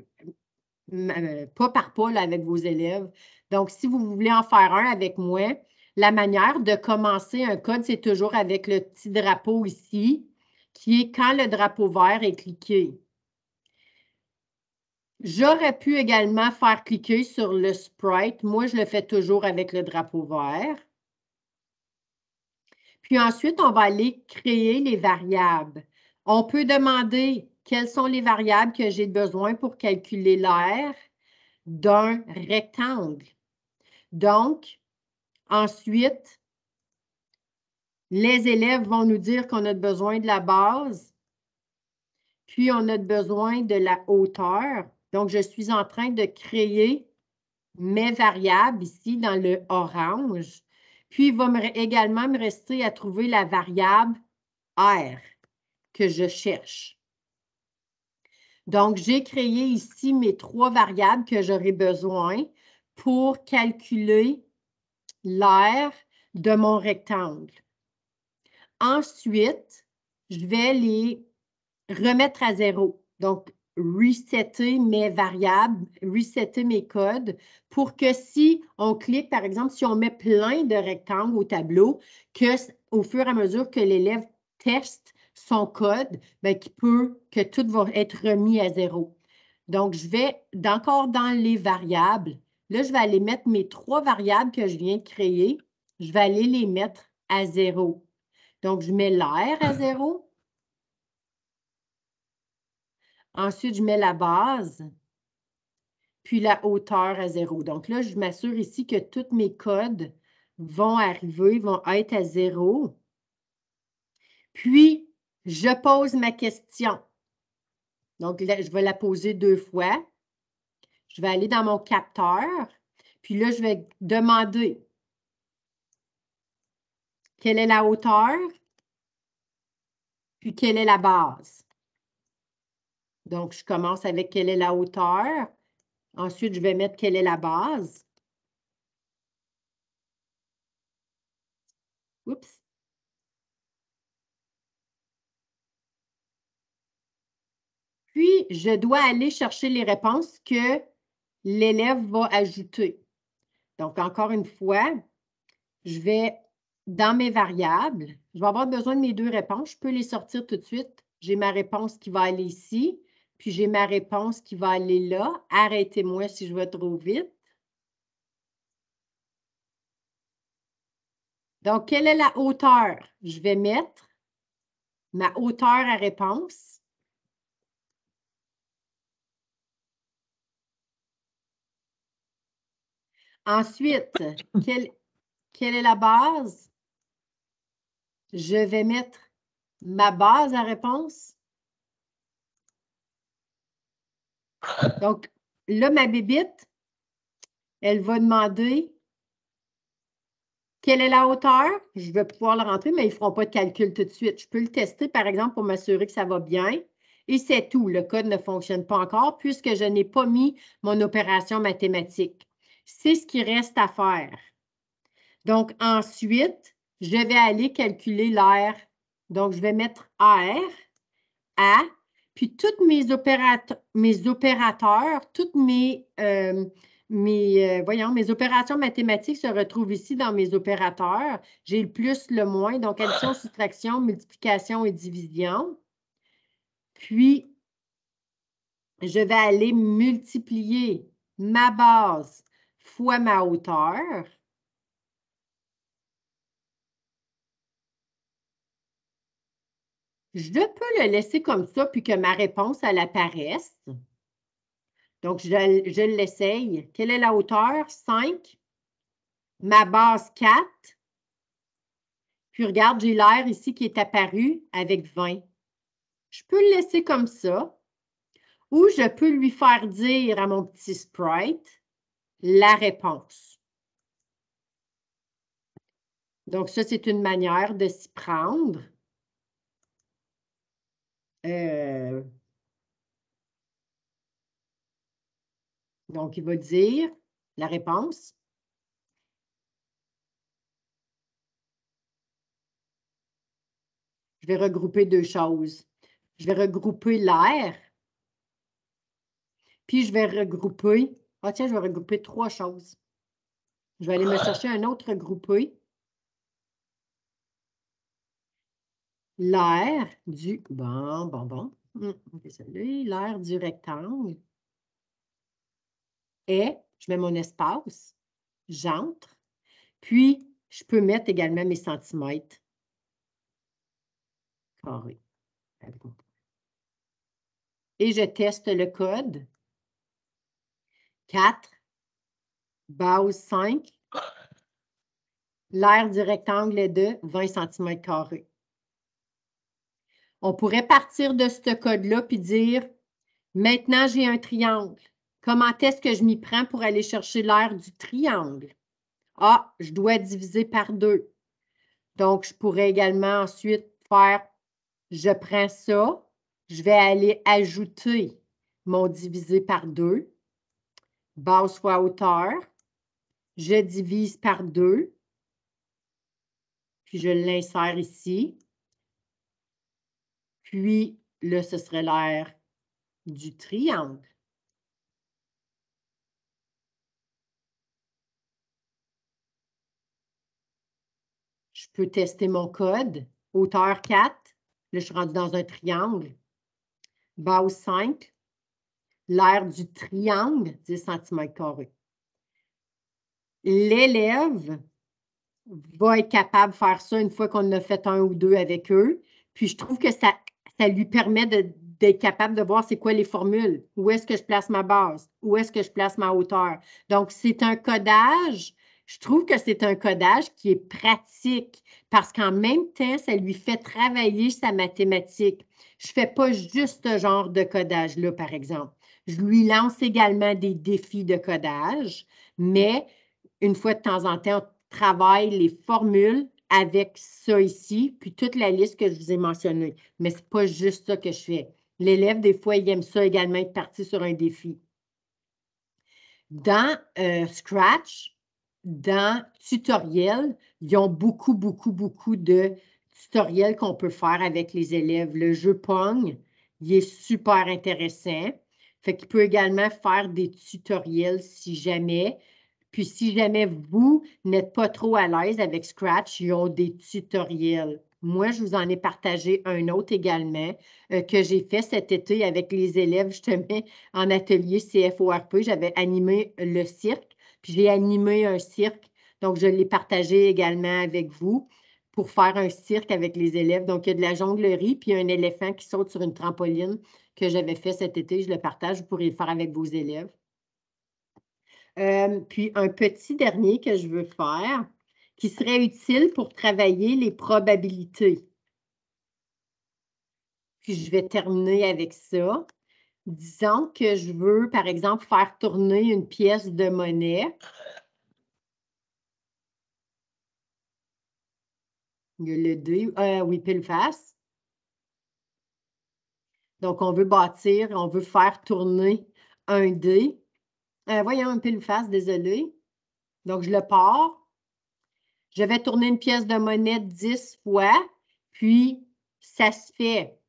euh, pas par pas avec vos élèves. Donc, si vous voulez en faire un avec moi, la manière de commencer un code, c'est toujours avec le petit drapeau ici, qui est quand le drapeau vert est cliqué. J'aurais pu également faire cliquer sur le sprite. Moi, je le fais toujours avec le drapeau vert. Puis ensuite, on va aller créer les variables. On peut demander quelles sont les variables que j'ai besoin pour calculer l'air d'un rectangle. Donc, ensuite, les élèves vont nous dire qu'on a besoin de la base, puis on a besoin de la hauteur. Donc, je suis en train de créer mes variables ici dans le orange. Puis, il va également me rester à trouver la variable R que je cherche. Donc, j'ai créé ici mes trois variables que j'aurai besoin pour calculer l'aire de mon rectangle. Ensuite, je vais les remettre à zéro. Donc, resetter mes variables, resetter mes codes pour que si on clique, par exemple, si on met plein de rectangles au tableau, que au fur et à mesure que l'élève teste son code, bien, qu'il peut, que tout va être remis à zéro. Donc, je vais encore dans les variables. Là, je vais aller mettre mes trois variables que je viens de créer. Je vais aller les mettre à zéro. Donc, je mets l'air à zéro, Ensuite, je mets la base, puis la hauteur à zéro. Donc là, je m'assure ici que tous mes codes vont arriver, vont être à zéro. Puis, je pose ma question. Donc, je vais la poser deux fois. Je vais aller dans mon capteur. Puis là, je vais demander quelle est la hauteur, puis quelle est la base. Donc, je commence avec quelle est la hauteur. Ensuite, je vais mettre quelle est la base. Oups. Puis, je dois aller chercher les réponses que l'élève va ajouter. Donc, encore une fois, je vais dans mes variables. Je vais avoir besoin de mes deux réponses. Je peux les sortir tout de suite. J'ai ma réponse qui va aller ici. Puis j'ai ma réponse qui va aller là. Arrêtez-moi si je vais trop vite. Donc, quelle est la hauteur? Je vais mettre ma hauteur à réponse. Ensuite, quelle, quelle est la base? Je vais mettre ma base à réponse. Donc, là, ma bébite, elle va demander quelle est la hauteur. Je vais pouvoir le rentrer, mais ils ne feront pas de calcul tout de suite. Je peux le tester, par exemple, pour m'assurer que ça va bien. Et c'est tout. Le code ne fonctionne pas encore puisque je n'ai pas mis mon opération mathématique. C'est ce qui reste à faire. Donc, ensuite, je vais aller calculer l'air. Donc, je vais mettre AR à puis tous mes, opérateurs, toutes mes, euh, euh, voyons, mes opérations mathématiques se retrouvent ici dans mes opérateurs. J'ai le plus, le moins, donc addition, ah! soustraction, multiplication et division. Puis, je vais aller multiplier ma base fois ma hauteur. je peux le laisser comme ça puis que ma réponse, elle apparaisse. Hmm. Donc, je, je l'essaye. Quelle est la hauteur? 5. Ma base, 4. Puis regarde, j'ai l'air ici qui est apparu avec 20. Je peux le laisser comme ça. Ou je peux lui faire dire à mon petit sprite la réponse. Donc, ça, c'est une manière de s'y prendre. Euh, donc, il va dire la réponse. Je vais regrouper deux choses. Je vais regrouper l'air, puis je vais regrouper. Ah tiens, je vais regrouper trois choses. Je vais aller me chercher un autre regroupé. l'air du... Bon, hmm, l'air du rectangle est, je mets mon espace, j'entre, puis je peux mettre également mes centimètres carrés. Et je teste le code. 4, base 5. l'air du rectangle est de 20 cm carrés. On pourrait partir de ce code-là puis dire maintenant j'ai un triangle. Comment est-ce que je m'y prends pour aller chercher l'air du triangle? Ah, je dois diviser par deux. Donc, je pourrais également ensuite faire je prends ça, je vais aller ajouter mon divisé par deux, base fois hauteur, je divise par deux, puis je l'insère ici. Puis là, ce serait l'air du triangle. Je peux tester mon code. Hauteur 4. Là, je suis rendu dans un triangle. Base 5. L'air du triangle, 10 cm L'élève va être capable de faire ça une fois qu'on a fait un ou deux avec eux. Puis je trouve que ça ça lui permet d'être capable de voir c'est quoi les formules, où est-ce que je place ma base, où est-ce que je place ma hauteur. Donc, c'est un codage. Je trouve que c'est un codage qui est pratique parce qu'en même temps, ça lui fait travailler sa mathématique. Je ne fais pas juste ce genre de codage-là, par exemple. Je lui lance également des défis de codage, mais une fois de temps en temps, on travaille les formules avec ça ici, puis toute la liste que je vous ai mentionnée. Mais ce n'est pas juste ça que je fais. L'élève, des fois, il aime ça également être parti sur un défi. Dans euh, Scratch, dans tutoriel, ils ont beaucoup, beaucoup, beaucoup de tutoriels qu'on peut faire avec les élèves. Le jeu Pong, il est super intéressant. Fait qu'il peut également faire des tutoriels si jamais puis si jamais vous n'êtes pas trop à l'aise avec Scratch, ils ont des tutoriels. Moi, je vous en ai partagé un autre également euh, que j'ai fait cet été avec les élèves, Je mets en atelier CFORP. J'avais animé le cirque, puis j'ai animé un cirque. Donc, je l'ai partagé également avec vous pour faire un cirque avec les élèves. Donc, il y a de la jonglerie, puis un éléphant qui saute sur une trampoline que j'avais fait cet été. Je le partage, vous pourrez le faire avec vos élèves. Euh, puis un petit dernier que je veux faire qui serait utile pour travailler les probabilités. Puis je vais terminer avec ça. disant que je veux, par exemple, faire tourner une pièce de monnaie. Il y a le dé, euh, oui, pile face. Donc, on veut bâtir, on veut faire tourner un dé euh, voyons un peu le face désolé. Donc, je le pars. Je vais tourner une pièce de monnaie 10 fois, puis ça se fait.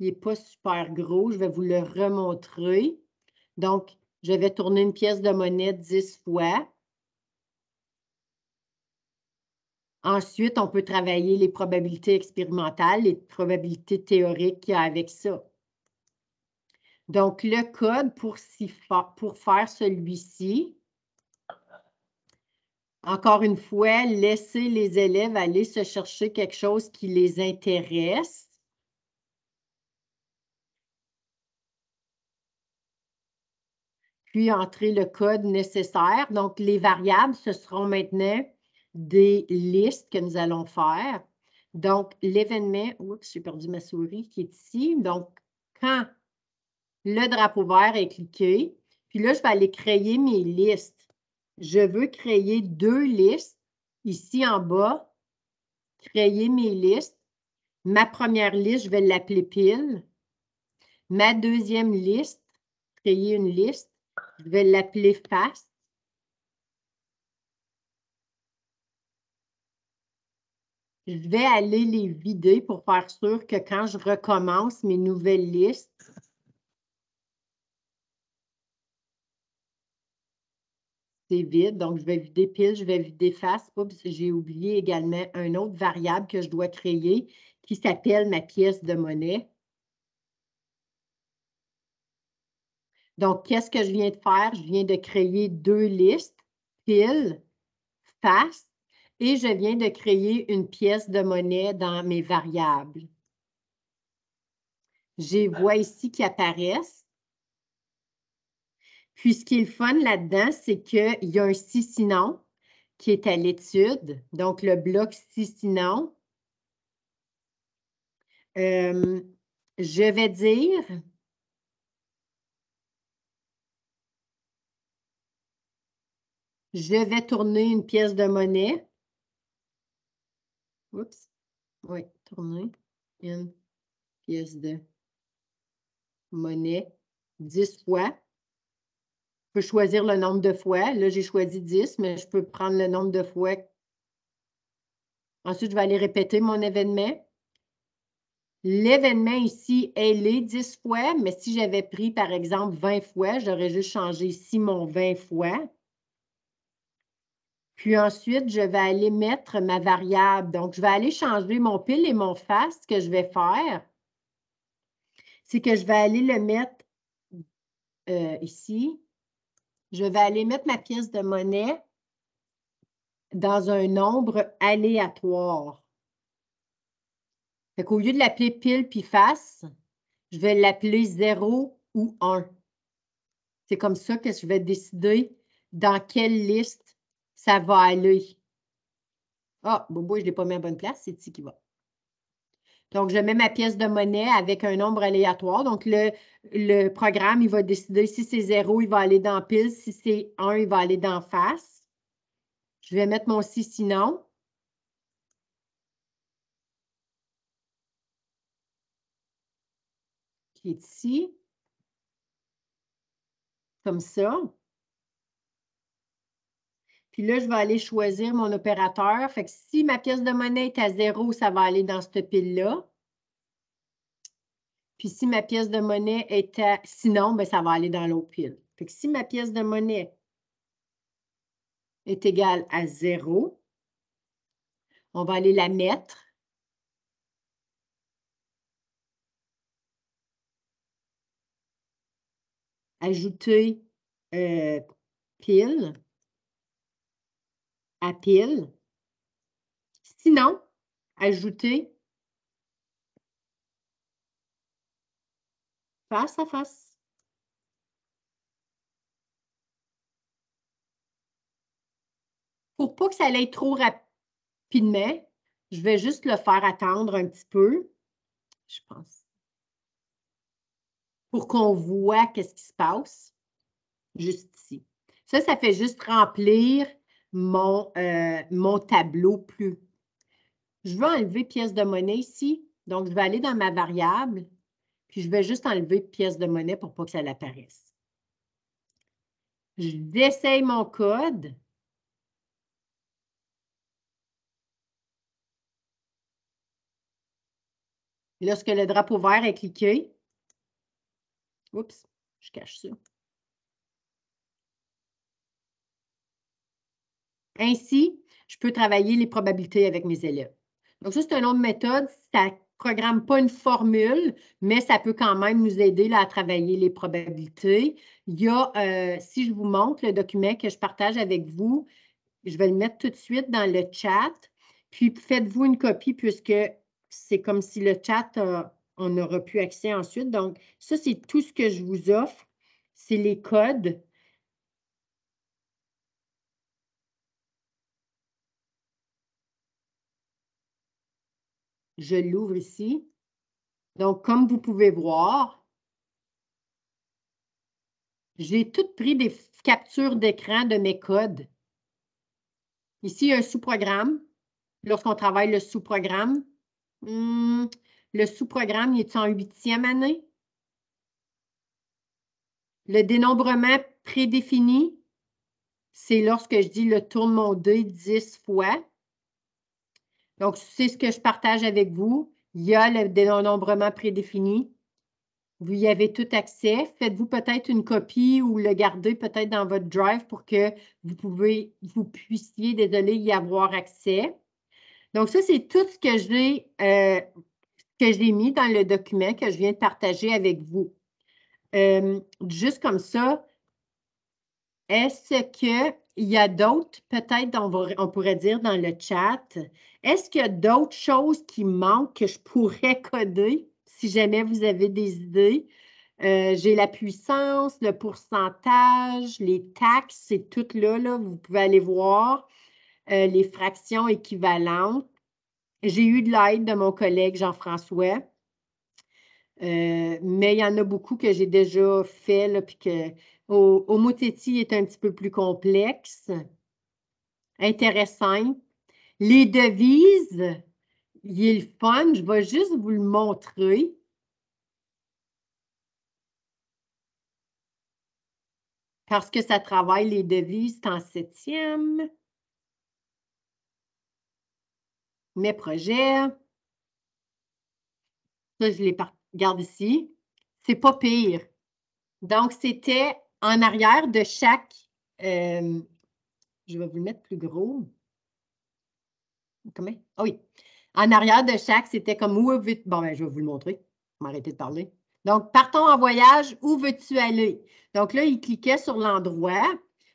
Il n'est pas super gros, je vais vous le remontrer. Donc, je vais tourner une pièce de monnaie 10 fois. Ensuite, on peut travailler les probabilités expérimentales, les probabilités théoriques qu'il y a avec ça. Donc, le code pour, pour faire celui-ci, encore une fois, laisser les élèves aller se chercher quelque chose qui les intéresse. Puis entrer le code nécessaire. Donc, les variables, ce seront maintenant des listes que nous allons faire. Donc, l'événement, oups, j'ai perdu ma souris qui est ici. Donc, quand le drapeau vert est cliqué. Puis là, je vais aller créer mes listes. Je veux créer deux listes. Ici en bas, créer mes listes. Ma première liste, je vais l'appeler pile. Ma deuxième liste, créer une liste. Je vais l'appeler fast. Je vais aller les vider pour faire sûr que quand je recommence mes nouvelles listes, vide. Donc, je vais vider pile, je vais vider face. j'ai oublié également un autre variable que je dois créer qui s'appelle ma pièce de monnaie. Donc, qu'est-ce que je viens de faire? Je viens de créer deux listes, pile, face, et je viens de créer une pièce de monnaie dans mes variables. J'ai vois ici qui apparaissent. Puis, ce qui est le fun là-dedans, c'est qu'il y a un si sinon qui est à l'étude, donc le bloc si sinon. Euh, je vais dire je vais tourner une pièce de monnaie. Oups. Oui, tourner une pièce de monnaie 10 fois peux choisir le nombre de fois. Là, j'ai choisi 10, mais je peux prendre le nombre de fois. Ensuite, je vais aller répéter mon événement. L'événement ici, est les 10 fois, mais si j'avais pris, par exemple, 20 fois, j'aurais juste changé ici mon 20 fois. Puis ensuite, je vais aller mettre ma variable. Donc, je vais aller changer mon pile et mon face. Ce que je vais faire, c'est que je vais aller le mettre euh, ici je vais aller mettre ma pièce de monnaie dans un nombre aléatoire. Fait qu'au lieu de l'appeler pile puis face, je vais l'appeler 0 ou 1. C'est comme ça que je vais décider dans quelle liste ça va aller. Ah, Bobo, je ne l'ai pas mis à bonne place, c'est ici qui va. Donc, je mets ma pièce de monnaie avec un nombre aléatoire. Donc, le, programme, il va décider si c'est zéro, il va aller dans pile. Si c'est un, il va aller dans face. Je vais mettre mon si sinon. Qui est ici. Comme ça. Puis là, je vais aller choisir mon opérateur. Fait que si ma pièce de monnaie est à zéro, ça va aller dans cette pile-là. Puis si ma pièce de monnaie est à... Sinon, bien, ça va aller dans l'autre pile. Fait que si ma pièce de monnaie est égale à zéro, on va aller la mettre. Ajouter euh, pile à pile. Sinon, ajouter face à face. Pour pas que ça aille trop rapidement, je vais juste le faire attendre un petit peu, je pense, pour qu'on voit qu'est-ce qui se passe juste ici. Ça, ça fait juste remplir mon, euh, mon tableau plus. Je veux enlever pièce de monnaie ici. Donc, je vais aller dans ma variable, puis je vais juste enlever pièce de monnaie pour pas que ça l'apparaisse. Je mon code. Lorsque le drapeau vert est cliqué, oups, je cache ça. Ainsi, je peux travailler les probabilités avec mes élèves. Donc, ça, c'est une autre méthode. Ça ne programme pas une formule, mais ça peut quand même nous aider là, à travailler les probabilités. Il y a, euh, si je vous montre le document que je partage avec vous, je vais le mettre tout de suite dans le chat. Puis, faites-vous une copie puisque c'est comme si le chat, euh, on aurait plus accès ensuite. Donc, ça, c'est tout ce que je vous offre. C'est les codes. Je l'ouvre ici. Donc, comme vous pouvez voir, j'ai tout pris des captures d'écran de mes codes. Ici, un sous-programme. Lorsqu'on travaille le sous-programme, hmm, le sous-programme, il est en huitième année? Le dénombrement prédéfini, c'est lorsque je dis le tourne mon dé 10 fois. Donc, c'est ce que je partage avec vous. Il y a le dénombrement prédéfini. Vous y avez tout accès. Faites-vous peut-être une copie ou le gardez peut-être dans votre drive pour que vous, pouvez, vous puissiez, désolé, y avoir accès. Donc, ça, c'est tout ce que j'ai euh, mis dans le document que je viens de partager avec vous. Euh, juste comme ça, est-ce que il y a d'autres, peut-être on, pourrait dire dans le chat, est-ce qu'il y a d'autres choses qui manquent que je pourrais coder si jamais vous avez des idées? Euh, j'ai la puissance, le pourcentage, les taxes, c'est tout là, là, vous pouvez aller voir euh, les fractions équivalentes. J'ai eu de l'aide de mon collègue Jean-François. Euh, mais il y en a beaucoup que j'ai déjà fait, là, puis que au, teti est un petit peu plus complexe, intéressant. Les devises, il est le fun, je vais juste vous le montrer. Parce que ça travaille les devises, en septième. Mes projets. Ça, je les garde ici. C'est pas pire. Donc, c'était en arrière de chaque, euh, je vais vous le mettre plus gros. Comment? Ah oui. En arrière de chaque, c'était comme où Bon, ben, je vais vous le montrer. M'arrêter de parler. Donc, partons en voyage, où veux-tu aller? Donc là, il cliquait sur l'endroit,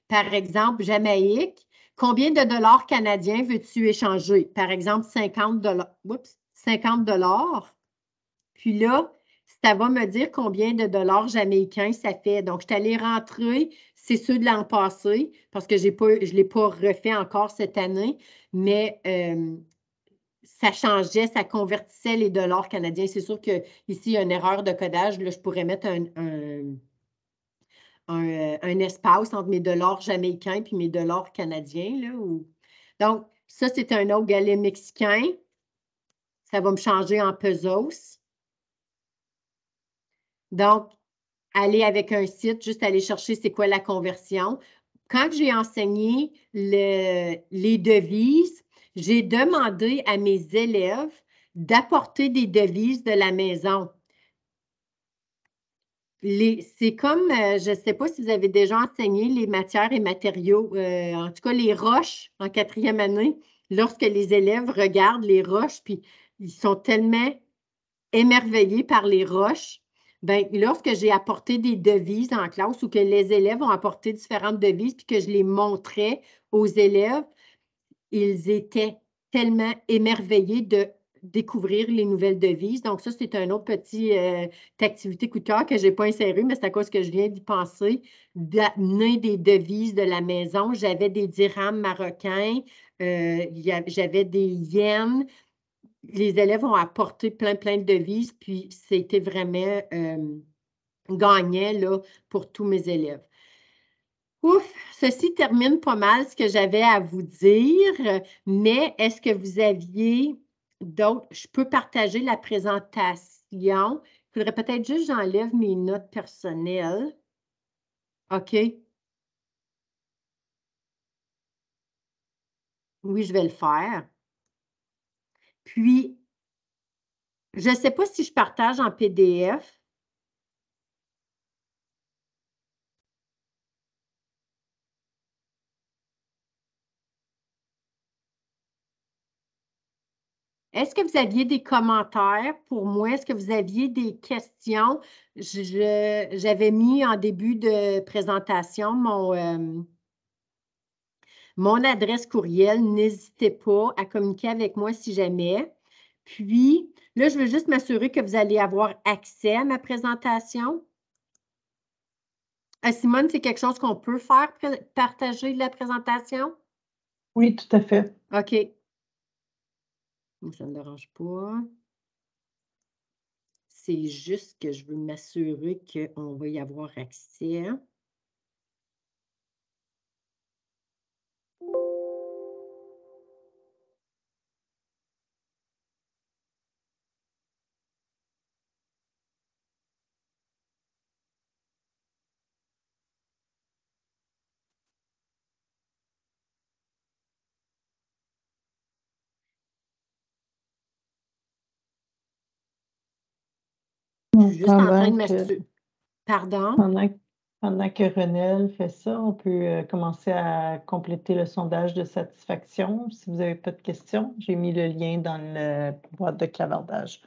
par exemple, Jamaïque. Combien de dollars canadiens veux-tu échanger? Par exemple, 50 dollars. 50 dollars. Puis là, ça va me dire combien de dollars américains ça fait. Donc, je suis allée rentrer, c'est ceux de l'an passé, parce que pas, je ne l'ai pas refait encore cette année, mais euh, ça changeait, ça convertissait les dollars canadiens. C'est sûr qu'ici, il y a une erreur de codage. Là, je pourrais mettre un, un, euh, espace entre mes dollars jamaïcains et mes dollars canadiens. Donc, ça, c'est un autre galet mexicain. Ça va me changer en pesos. Donc, aller avec un site, juste aller chercher c'est quoi la conversion. Quand j'ai enseigné les devises, j'ai demandé à mes élèves d'apporter des devises de la maison. C'est comme, euh, je ne sais pas si vous avez déjà enseigné les matières et matériaux, euh, en tout cas les roches en quatrième année, lorsque les élèves regardent les roches, puis ils sont tellement émerveillés par les roches Bien, lorsque j'ai apporté des devises en classe ou que les élèves ont apporté différentes devises puis que je les montrais aux élèves, ils étaient tellement émerveillés de découvrir les nouvelles devises. Donc, ça, c'est un autre petit euh, activité coup que je n'ai pas inséré, mais c'est à cause que je viens d'y penser, d'amener des devises de la maison. J'avais des dirhams marocains, euh, j'avais des yens, les élèves ont apporté plein, plein de devises, puis c'était vraiment euh, gagné là, pour tous mes élèves. Ouf, ceci termine pas mal ce que j'avais à vous dire, mais est-ce que vous aviez d'autres? Je peux partager la présentation. Il faudrait peut-être juste j'enlève mes notes personnelles. OK. Oui, je vais le faire. Puis, je ne sais pas si je partage en PDF. Est-ce que vous aviez des commentaires pour moi? Est-ce que vous aviez des questions? J'avais mis en début de présentation mon, euh, mon adresse courriel. N'hésitez pas à communiquer avec moi si jamais. Puis, là, je veux juste m'assurer que vous allez avoir accès à ma présentation. Euh, Simone, c'est quelque chose qu'on peut faire, partager la présentation? Oui, tout à fait. OK. Ça ne me dérange pas. C'est juste que je veux m'assurer qu'on va y avoir accès. pendant en Pardon? Pendant, que Renel fait ça, on peut euh, commencer à compléter le sondage de satisfaction. Si vous n'avez pas de questions, j'ai mis le lien dans la boîte de clavardage.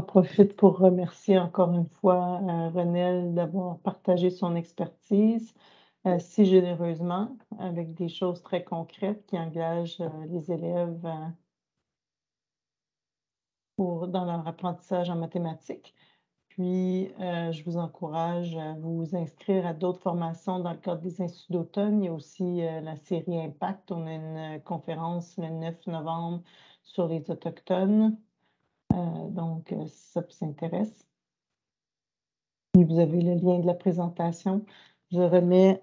profite pour remercier encore une fois euh, Renel d'avoir partagé son expertise euh, si généreusement avec des choses très concrètes qui engagent euh, les élèves pour, dans leur apprentissage en mathématiques. Puis, je vous encourage à vous inscrire à d'autres formations dans le cadre des instituts d'automne. Il y a aussi la série Impact. On a une conférence le 9 novembre sur les Autochtones. Euh, donc, si euh, ça vous intéresse. vous avez le lien de la présentation. Je remets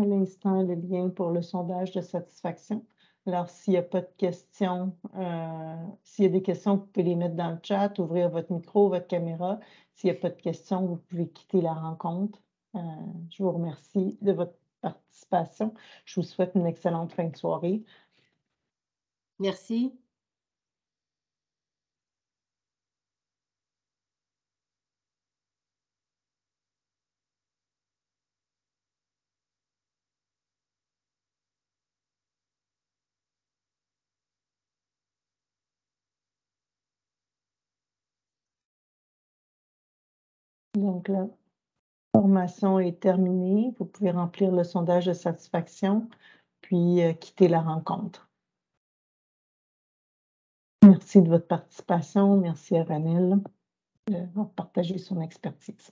à l'instant le lien pour le sondage de satisfaction. Alors, s'il n'y a pas de questions, euh, s'il y a des questions, vous pouvez les mettre dans le chat, ouvrir votre micro, votre caméra. S'il n'y a pas de questions, vous pouvez quitter la rencontre. je vous remercie de votre participation. Je vous souhaite une excellente fin de soirée. Merci. Donc, la formation est terminée. Vous pouvez remplir le sondage de satisfaction, puis euh, quitter la rencontre. Merci de votre participation. Merci à Ranel euh, de partager son expertise.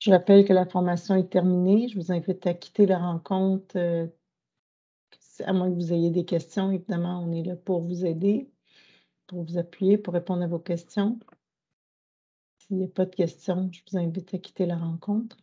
Je rappelle que la formation est terminée. Je vous invite à quitter la rencontre, euh, à moins que vous ayez des questions. Évidemment, on est là pour vous aider, pour vous appuyer, pour répondre à vos questions. S'il n'y a pas de questions, je vous invite à quitter la rencontre.